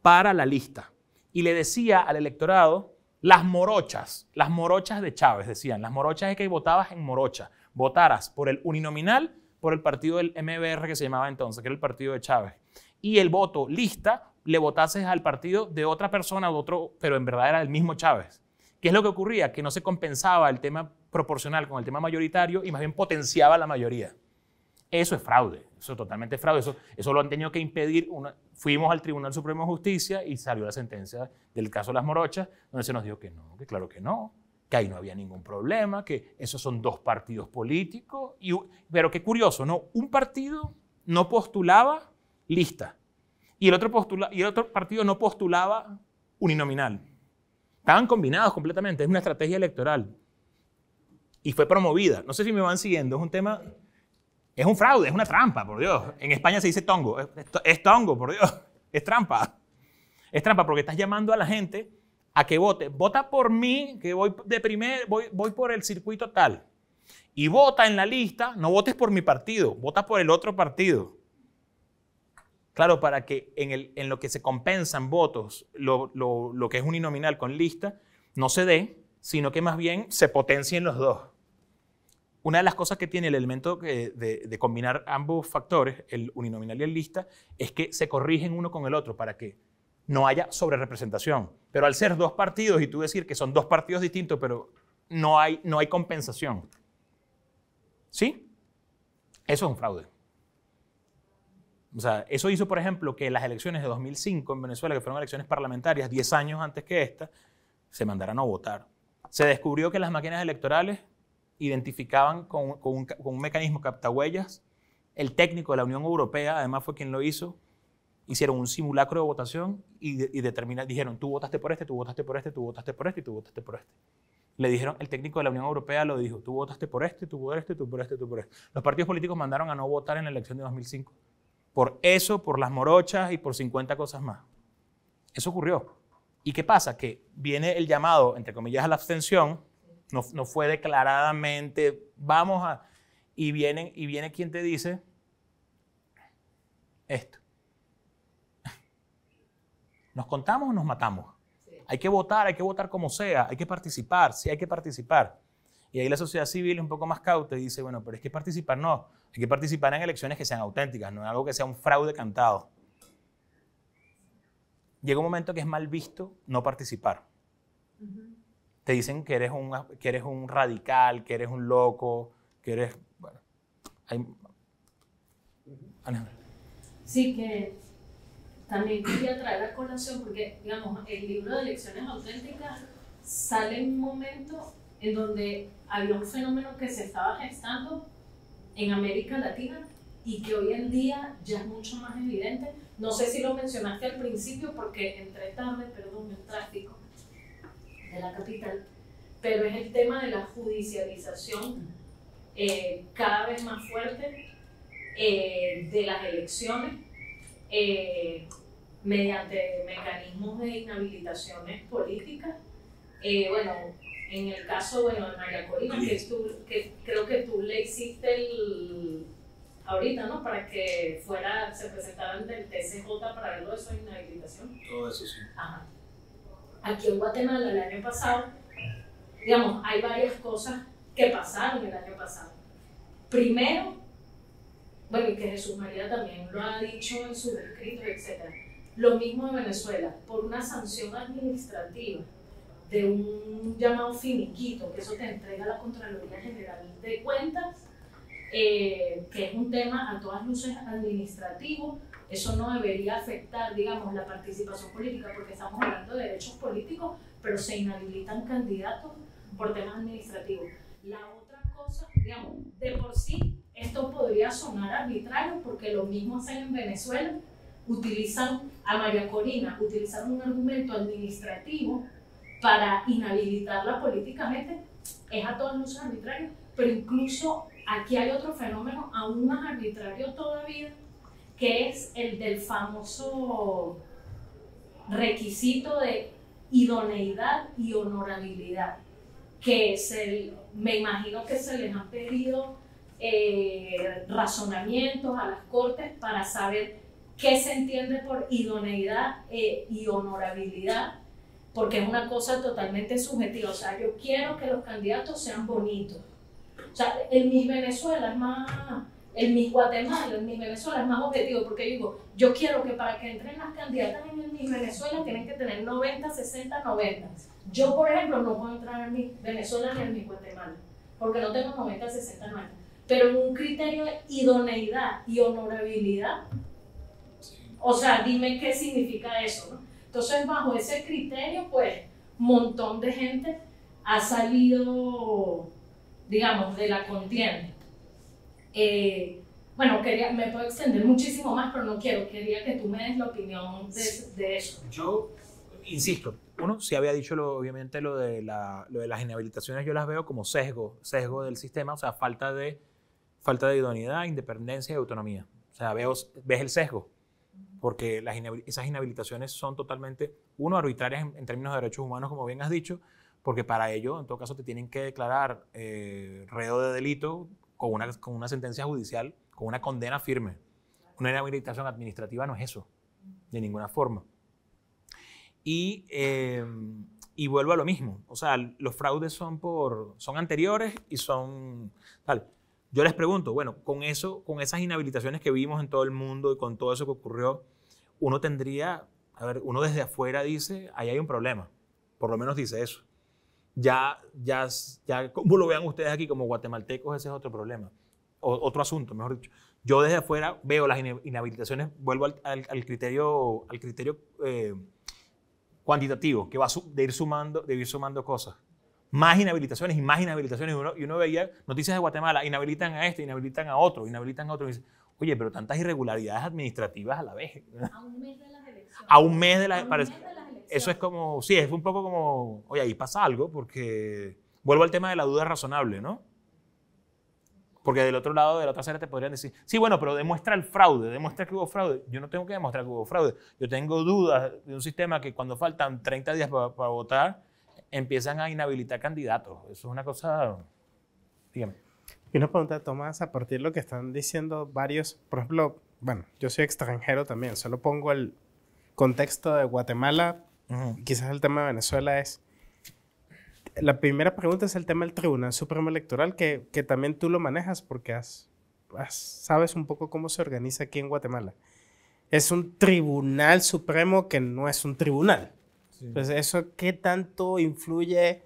para la lista. Y le decía al electorado, las morochas, las morochas de Chávez, decían, las morochas es que votabas en morocha, votaras por el uninominal, por el partido del MBR que se llamaba entonces, que era el partido de Chávez. Y el voto lista le votases al partido de otra persona, otro, pero en verdad era el mismo Chávez. ¿Qué es lo que ocurría? Que no se compensaba el tema proporcional con el tema mayoritario y más bien potenciaba la mayoría. Eso es fraude, eso es totalmente fraude, eso, eso lo han tenido que impedir. fuimos al Tribunal Supremo de Justicia y salió la sentencia del caso Las Morochas, donde se nos dijo que no, que claro que no, que ahí no había ningún problema, que esos son dos partidos políticos. Y, pero qué curioso, ¿no? Un partido no postulaba lista y el otro, postula, y el otro partido no postulaba uninominal. Estaban combinados completamente, es una estrategia electoral y fue promovida. No sé si me van siguiendo, es un tema, es un fraude, es una trampa, por Dios. En España se dice tongo, es, tongo, por Dios, [LAUGHS] es trampa. Es trampa porque estás llamando a la gente a que vote. Vota por mí, que voy de primer, voy, voy por el circuito tal. Y vota en la lista, no votes por mi partido, vota por el otro partido. Claro, para que en, el, en lo que se compensan votos, lo, lo que es uninominal con lista, no se dé, sino que más bien se potencien los dos. Una de las cosas que tiene el elemento de, combinar ambos factores, el uninominal y el lista, es que se corrigen uno con el otro para que no haya sobrerepresentación. Pero al ser dos partidos y tú decir que son dos partidos distintos, pero no hay, no hay compensación. ¿Sí? Eso es un fraude. O sea, eso hizo, por ejemplo, que las elecciones de 2005 en Venezuela, que fueron elecciones parlamentarias 10 años antes que esta, se mandaran a votar. Se descubrió que las máquinas electorales identificaban con, un, con un, mecanismo captahuellas. El técnico de la Unión Europea, además, fue quien lo hizo. Hicieron un simulacro de votación y, dijeron, tú votaste por este, tú votaste por este, tú votaste por este tú votaste por este. Le dijeron, el técnico de la Unión Europea lo dijo, tú votaste por este, tú por este, tú por este, tú por este. Los partidos políticos mandaron a no votar en la elección de 2005. Por eso, por las morochas y por 50 cosas más. Eso ocurrió. ¿Y qué pasa? Que viene el llamado, entre comillas, a la abstención, no, fue declaradamente, vamos a... Y, vienen, y viene quien te dice esto. [LAUGHS] ¿Nos contamos o nos matamos? Hay que votar, hay que votar como sea, hay que participar, sí hay que participar. Y ahí la sociedad civil es un poco más cauta y dice, bueno, pero es que participar no, hay que participar en elecciones que sean auténticas, no en algo que sea un fraude cantado. Llega un momento que es mal visto no participar te dicen que eres, un, que un radical, que eres un loco, que eres... Bueno, Sí, que también quería traer a colación porque, digamos, el libro de Lecciones Auténticas sale en un momento en donde había un fenómeno que se estaba gestando en América Latina y que hoy en día ya es mucho más evidente. No sé si lo mencionaste al principio porque entre tarde, perdón, el tráfico, de la capital, pero es el tema de la judicialización eh, cada vez más fuerte eh, de las elecciones eh, mediante mecanismos de inhabilitaciones políticas. bueno, en el caso de María Corina, que, que creo que tú le hiciste el ahorita, ¿no? Para que fuera, se presentara ante el TCJ para verlo de su inhabilitación. Todo eso sí. Ajá aquí en Guatemala el año pasado, digamos, hay varias cosas que pasaron el año pasado. Primero, bueno, y que Jesús María también lo ha dicho en sus escritos, etc. Lo mismo en Venezuela, por una sanción administrativa de un llamado finiquito, que eso te entrega la Contraloría General de Cuentas, eh, que es un tema a todas luces administrativo, eso no debería afectar, digamos, la participación política, porque estamos hablando de derechos políticos, pero se inhabilitan candidatos por temas administrativos. La otra cosa, digamos, de por sí, esto podría sonar arbitrario, porque lo mismo hacen en Venezuela, utilizan a María Corina, utilizan un argumento administrativo para inhabilitarla políticamente, es a todas luces arbitrario, pero incluso aquí hay otro fenómeno aún más arbitrario todavía, que es el del famoso requisito de idoneidad y honorabilidad, que es me imagino que se les han pedido eh, razonamientos a las cortes para saber qué se entiende por idoneidad eh, y honorabilidad, porque es una cosa totalmente subjetiva. O sea, yo quiero que los candidatos sean bonitos. O sea, en mi Venezuela es más en mi Guatemala, en mi Venezuela es más objetivo, porque digo, yo quiero que para que entren las candidatas en mi Venezuela tienen que tener 90, 60, 90. Yo, por ejemplo, no puedo entrar en mi Venezuela ni en mi Guatemala, porque no tengo 90, 60, 90. Pero en un criterio de idoneidad y honorabilidad, o sea, dime qué significa eso, ¿no? Entonces, bajo ese criterio, pues, un montón de gente ha salido, digamos, de la contienda. Eh, bueno, quería, me puedo extender muchísimo más, pero no quiero. Quería que tú me des la opinión de, eso. Yo, insisto, uno si había dicho, obviamente, lo de, de las inhabilitaciones, yo las veo como sesgo, sesgo del sistema, o sea, falta de, falta de idoneidad, independencia y autonomía. O sea, veo, ves el sesgo, porque esas inhabilitaciones son totalmente, uno, arbitrarias en, términos de derechos humanos, como bien has dicho, porque para ello, en todo caso, te tienen que declarar eh, reo de delito con una, con una sentencia judicial, con una condena firme. Una inhabilitación administrativa no es eso, de ninguna forma. Y, em, y vuelvo a lo mismo. O sea, los fraudes son, por, son anteriores y son tal. Yo les pregunto, bueno, con eso, con esas inhabilitaciones que vimos en todo el mundo y con todo eso que ocurrió, uno tendría, a ver, uno desde afuera dice, ahí hay un problema. Por lo menos dice eso ya, ya, ya como lo vean ustedes aquí como guatemaltecos, ese es otro problema, otro asunto, mejor dicho. Yo desde afuera veo las inhabilitaciones, vuelvo al, criterio, al criterio eh, cuantitativo, que va de ir sumando, de ir sumando cosas. Más inhabilitaciones y más inhabilitaciones. Y uno, veía noticias de Guatemala, inhabilitan a este, inhabilitan a otro, inhabilitan a otro. Y dice, oye, pero tantas irregularidades administrativas a la vez. A un mes de la A un mes de eso es como, sí, es un poco como, oye, ahí pasa algo, porque vuelvo al tema de la duda razonable, ¿no? Porque del otro lado, de la otra acera, te podrían decir, sí, bueno, pero demuestra el fraude, demuestra que hubo fraude. Yo no tengo que demostrar que hubo fraude. Yo tengo dudas de un sistema que cuando faltan 30 días para, para votar, empiezan a inhabilitar candidatos. Eso es una cosa... Dígame. Y una pregunta, Tomás, a partir de lo que están diciendo varios, por ejemplo, bueno, yo soy extranjero también, solo pongo el contexto de Guatemala, quizás el tema de Venezuela es... La primera pregunta es el tema del Tribunal Supremo Electoral, que, también tú lo manejas porque has, sabes un poco cómo se organiza aquí en Guatemala. Es un Tribunal Supremo que no es un tribunal. Entonces, ¿eso qué tanto influye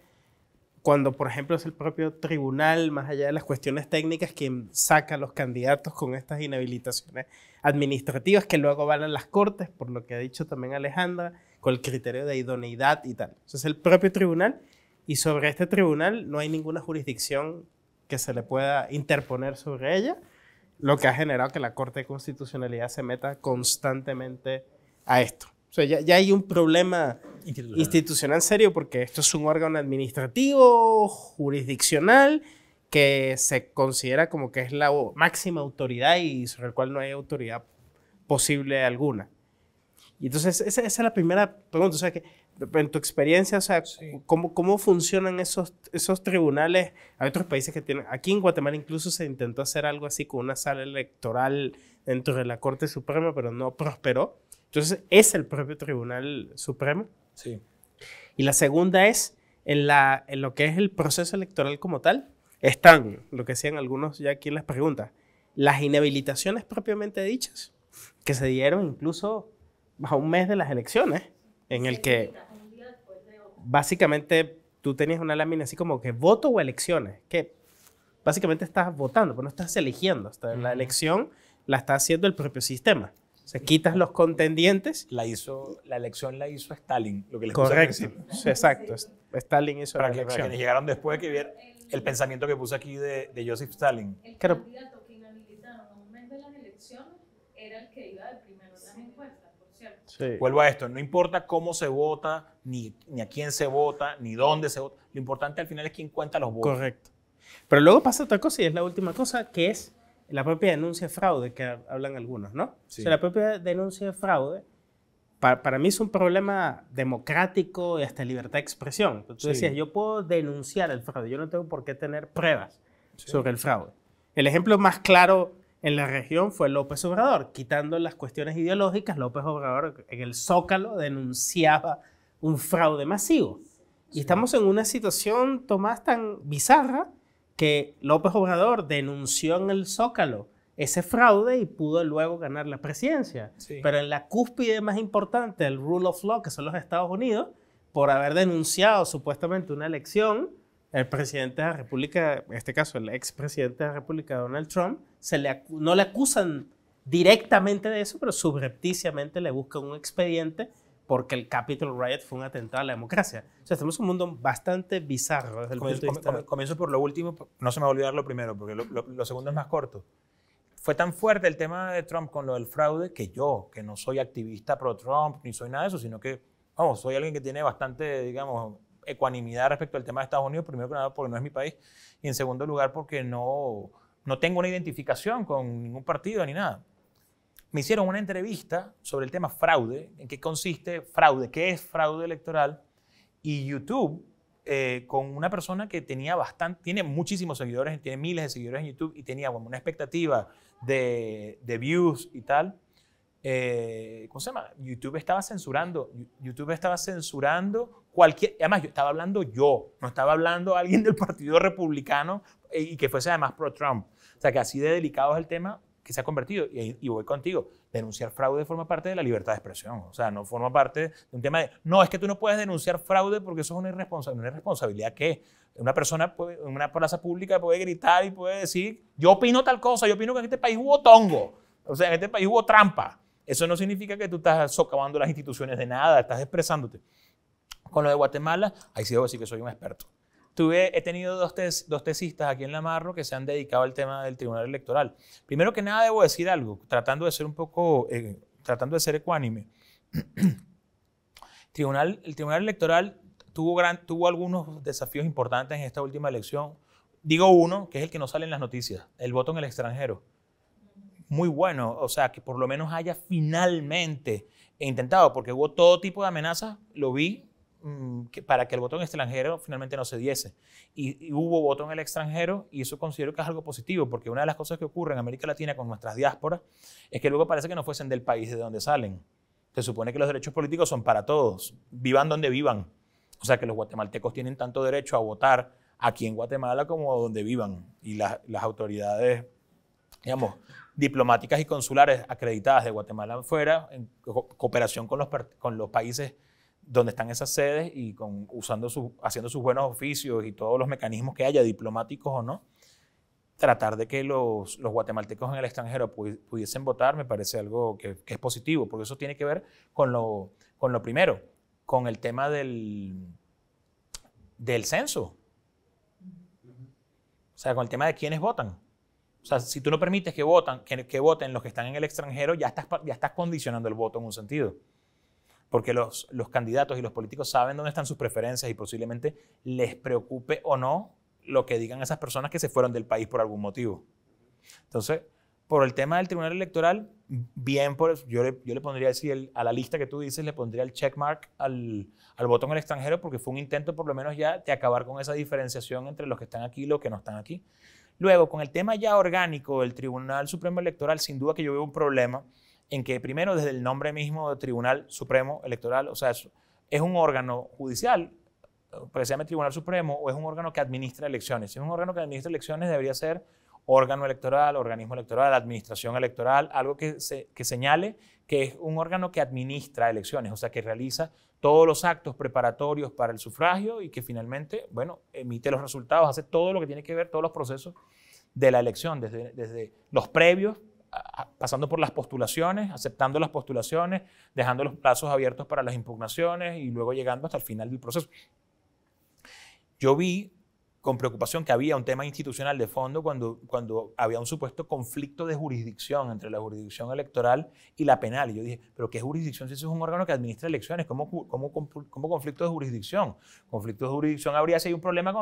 cuando, por ejemplo, es el propio tribunal, más allá de las cuestiones técnicas, quien saca a los candidatos con estas inhabilitaciones administrativas que luego van a las cortes, por lo que ha dicho también Alejandra, el criterio de idoneidad y tal. es el propio tribunal, y sobre este tribunal no hay ninguna jurisdicción que se le pueda interponer sobre ella, lo que ha generado que la Corte de Constitucionalidad se meta constantemente a esto. O sea, ya, hay un problema institucional serio porque esto es un órgano administrativo, jurisdiccional, que se considera como que es la máxima autoridad y sobre el cual no hay autoridad posible alguna. Y entonces, esa, es la primera pregunta. O sea, que, en tu experiencia, o sea, ¿cómo, ¿cómo, funcionan esos, esos tribunales? Hay otros países que tienen. Aquí en Guatemala incluso se intentó hacer algo así con una sala electoral dentro de la Corte Suprema, pero no prosperó. Entonces, es el propio Tribunal Supremo. Sí. Y la segunda es, en, la, en lo que es el proceso electoral como tal, están, lo que decían algunos ya aquí en las preguntas, las inhabilitaciones propiamente dichas, que se dieron incluso a un mes de las elecciones, en el que básicamente tú tenías una lámina así como que voto o elecciones, que básicamente estás votando, pero pues no estás eligiendo. la elección la está haciendo el propio sistema. se sea, quitas los contendientes. La, hizo, la elección la hizo Stalin, lo que les Correcto, exacto. Stalin hizo la elección. Para quienes llegaron después, que vieron el pensamiento que puse aquí de, Joseph Stalin. claro. Vuelvo a esto, no importa cómo se vota, ni, ni a quién se vota, ni dónde se vota. Lo importante al final es quién cuenta los votos. Correcto. Pero luego pasa otra cosa y es la última cosa, que es la propia denuncia de fraude que hablan algunos, ¿no? la propia denuncia de fraude para, mí es un problema democrático y hasta libertad de expresión. tú decías, yo puedo denunciar el fraude, yo no tengo por qué tener pruebas sobre el fraude. El ejemplo más claro en la región fue López Obrador. Quitando las cuestiones ideológicas, López Obrador en el Zócalo denunciaba un fraude masivo. Y estamos en una situación, Tomás, tan bizarra que López Obrador denunció en el Zócalo ese fraude y pudo luego ganar la presidencia. Pero en la cúspide más importante del rule of law, que son los Estados Unidos, por haber denunciado supuestamente una elección, el presidente de la República, en este caso el expresidente de la República, Donald Trump, se le, no le acusan directamente de eso, pero subrepticiamente le buscan un expediente porque el Capitol Riot fue un atentado a la democracia. O sea, tenemos un mundo bastante bizarro desde el comienzo, punto de vista. Comienzo, por lo último, no se me va a olvidar lo primero, porque lo, lo segundo es más corto. Fue tan fuerte el tema de Trump con lo del fraude que yo, que no soy activista pro Trump, ni soy nada de eso, sino que, vamos, soy alguien que tiene bastante, digamos, ecuanimidad respecto al tema de Estados Unidos, primero que nada porque no es mi país, y en segundo lugar porque no, no tengo una identificación con ningún partido ni nada. Me hicieron una entrevista sobre el tema fraude, en qué consiste fraude, qué es fraude electoral, y YouTube eh, con una persona que tenía bastante, tiene muchísimos seguidores, tiene miles de seguidores en YouTube y tenía una expectativa de, views y tal. Eh, ¿Cómo se llama? YouTube estaba censurando, YouTube estaba censurando cualquier, además yo estaba hablando yo, no estaba hablando alguien del Partido Republicano eh, y que fuese además pro-Trump. O sea, que así de delicado es el tema que se ha convertido, y, voy contigo, denunciar fraude forma parte de la libertad de expresión, o sea, no forma parte de un tema de, no, es que tú no puedes denunciar fraude porque eso es una irresponsabilidad, una irresponsabilidad que una persona en una plaza pública puede gritar y puede decir, yo opino tal cosa, yo opino que en este país hubo tongo, o sea, en este país hubo trampa. Eso no significa que tú estás socavando las instituciones de nada, estás expresándote. Con lo de Guatemala, ahí sí debo decir que soy un experto he tenido dos, tesistas aquí en La Marro que se han dedicado al tema del Tribunal Electoral. Primero que nada, debo decir algo, tratando de ser un poco, eh, tratando de ser ecuánime. [CLEARS THROAT] tribunal, el Tribunal Electoral tuvo, tuvo algunos desafíos importantes en esta última elección. Digo uno, que es el que no sale en las noticias, el voto en el extranjero. Muy bueno, o sea, que por lo menos haya finalmente intentado, porque hubo todo tipo de amenazas, lo vi Mm, para que el voto en extranjero finalmente no se diese. Y, hubo voto en el extranjero y eso considero que es algo positivo, porque una de las cosas que ocurre en América Latina con nuestras diásporas es que luego parece que no fuesen del país de donde salen. Se supone que los derechos políticos son para todos, vivan donde vivan. O sea que los guatemaltecos tienen tanto derecho a votar aquí en Guatemala como donde vivan. Y las autoridades, digamos, diplomáticas y consulares acreditadas de Guatemala fuera, en cooperación con los, con los países donde están esas sedes y con, usando haciendo sus buenos oficios y todos los mecanismos que haya, diplomáticos o no, tratar de que los, guatemaltecos en el extranjero pudiesen votar me parece algo que, es positivo, porque eso tiene que ver con lo, con lo primero, con el tema del, del censo. O sea, con el tema de quiénes votan. O sea, si tú no permites que, votan, que, que voten los que están en el extranjero, ya estás, ya estás condicionando el voto en un sentido porque los, candidatos y los políticos saben dónde están sus preferencias y posiblemente les preocupe o no lo que digan esas personas que se fueron del país por algún motivo. Entonces, por el tema del Tribunal Electoral, bien, por, yo, le, yo le pondría así a la lista que tú dices, le pondría el checkmark al, al botón el extranjero, porque fue un intento por lo menos ya de acabar con esa diferenciación entre los que están aquí y los que no están aquí. Luego, con el tema ya orgánico del Tribunal Supremo Electoral, sin duda que yo veo un problema en que primero desde el nombre mismo de Tribunal Supremo Electoral, o sea, es, un órgano judicial, precisamente Tribunal Supremo, o es un órgano que administra elecciones. Si es un órgano que administra elecciones, debería ser órgano electoral, organismo electoral, administración electoral, algo que, señale que es un órgano que administra elecciones, o sea, que realiza todos los actos preparatorios para el sufragio y que finalmente, bueno, emite los resultados, hace todo lo que tiene que ver, todos los procesos de la elección, desde los previos pasando por las postulaciones, aceptando las postulaciones, dejando los plazos abiertos para las impugnaciones y luego llegando hasta el final del proceso. Yo vi con preocupación que había un tema institucional de fondo cuando, cuando había un supuesto conflicto de jurisdicción entre la jurisdicción electoral y la penal. Y yo dije, pero ¿qué jurisdicción si ese es un órgano que administra elecciones? ¿Cómo, conflicto de jurisdicción? Conflicto de jurisdicción habría si hay un problema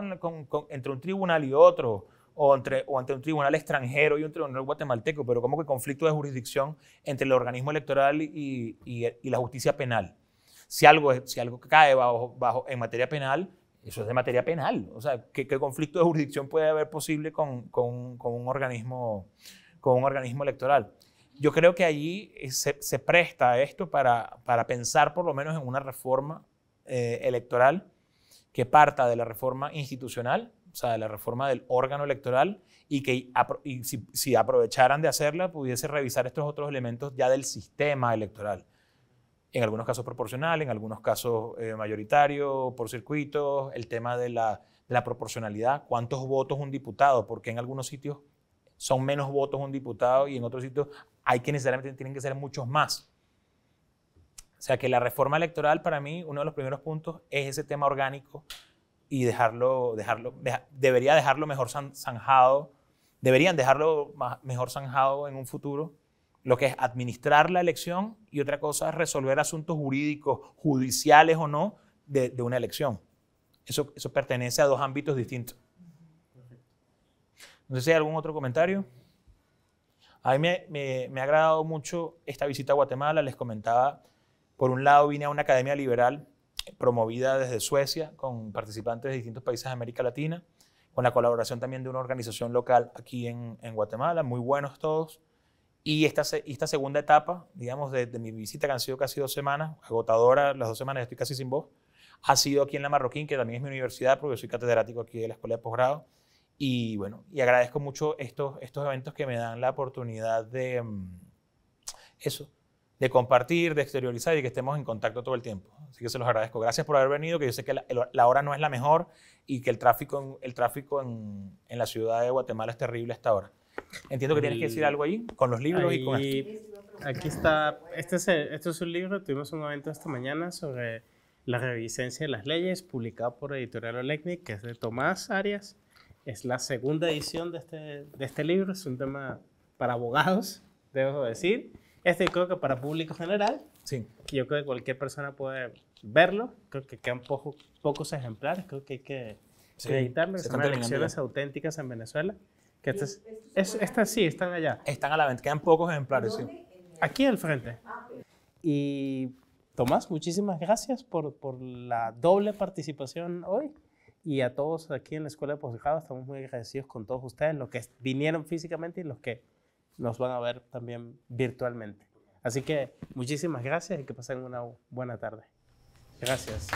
entre un tribunal y otro o, entre, o ante un tribunal extranjero y un tribunal guatemalteco, pero como que conflicto de jurisdicción entre el organismo electoral y, la justicia penal. Si algo, si algo cae bajo, en materia penal, eso es de materia penal. O sea, ¿qué, qué conflicto de jurisdicción puede haber posible con, un, organismo, con un organismo electoral? Yo creo que allí eh, se, presta esto para, para, pensar por lo menos en una reforma eh, electoral que parta de la reforma institucional o sea, de la reforma del órgano electoral y que si, aprovecharan de hacerla pudiese revisar estos otros elementos ya del sistema electoral. En algunos casos proporcional, en algunos casos mayoritarios, eh, mayoritario, por circuitos, el tema de la, de la proporcionalidad, cuántos votos un diputado, porque en algunos sitios son menos votos un diputado y en otros sitios hay que necesariamente tienen que ser muchos más. O sea que la reforma electoral para mí, uno de los primeros puntos es ese tema orgánico y dejarlo, dejarlo debería dejarlo mejor zanjado, deberían dejarlo más, mejor zanjado en un futuro, lo que es administrar la elección y otra cosa es resolver asuntos jurídicos, judiciales o no, de, una elección. Eso, eso pertenece a dos ámbitos distintos. No sé si hay algún otro comentario. A mí me, ha agradado mucho esta visita a Guatemala. Les comentaba, por un lado vine a una academia liberal promovida desde Suecia con participantes de distintos países de América Latina, con la colaboración también de una organización local aquí en, Guatemala, muy buenos todos. Y esta, esta segunda etapa, digamos, de, mi visita, que han sido casi dos semanas, agotadora, las dos semanas estoy casi sin voz, ha sido aquí en La Marroquín, que también es mi universidad, porque soy catedrático aquí de la Escuela de Posgrado. Y bueno, y agradezco mucho estos, estos eventos que me dan la oportunidad de mm, eso, de compartir, de exteriorizar y que estemos en contacto todo el tiempo. Así que se los agradezco. Gracias por haber venido, que yo sé que la, hora no es la mejor y que el tráfico, el tráfico en, la ciudad de Guatemala es terrible hasta ahora. Entiendo que tienes que decir algo ahí, con los libros y con esto. Aquí está, este es, este es un libro, tuvimos un evento esta mañana sobre la revisencia de las leyes, publicado por Editorial Olecnic, que es de Tomás Arias. Es la segunda edición de este, de este libro, es un tema para abogados, debo decir. Este creo que para público general. Sí. Yo creo que cualquier persona puede verlo. Creo que quedan pocos ejemplares. Creo que hay que sí, editarlo. Son elecciones auténticas en Venezuela. Que estas, es, estas sí, están allá. Están a la venta. Quedan pocos ejemplares, sí. Aquí al frente. Ah, y Tomás, muchísimas gracias por, por la doble participación hoy y a todos aquí en la Escuela de Posgrado. Estamos muy agradecidos con todos ustedes, los que vinieron físicamente y los que nos van a ver también virtualmente. Así que muchísimas gracias y que pasen una buena tarde. Gracias.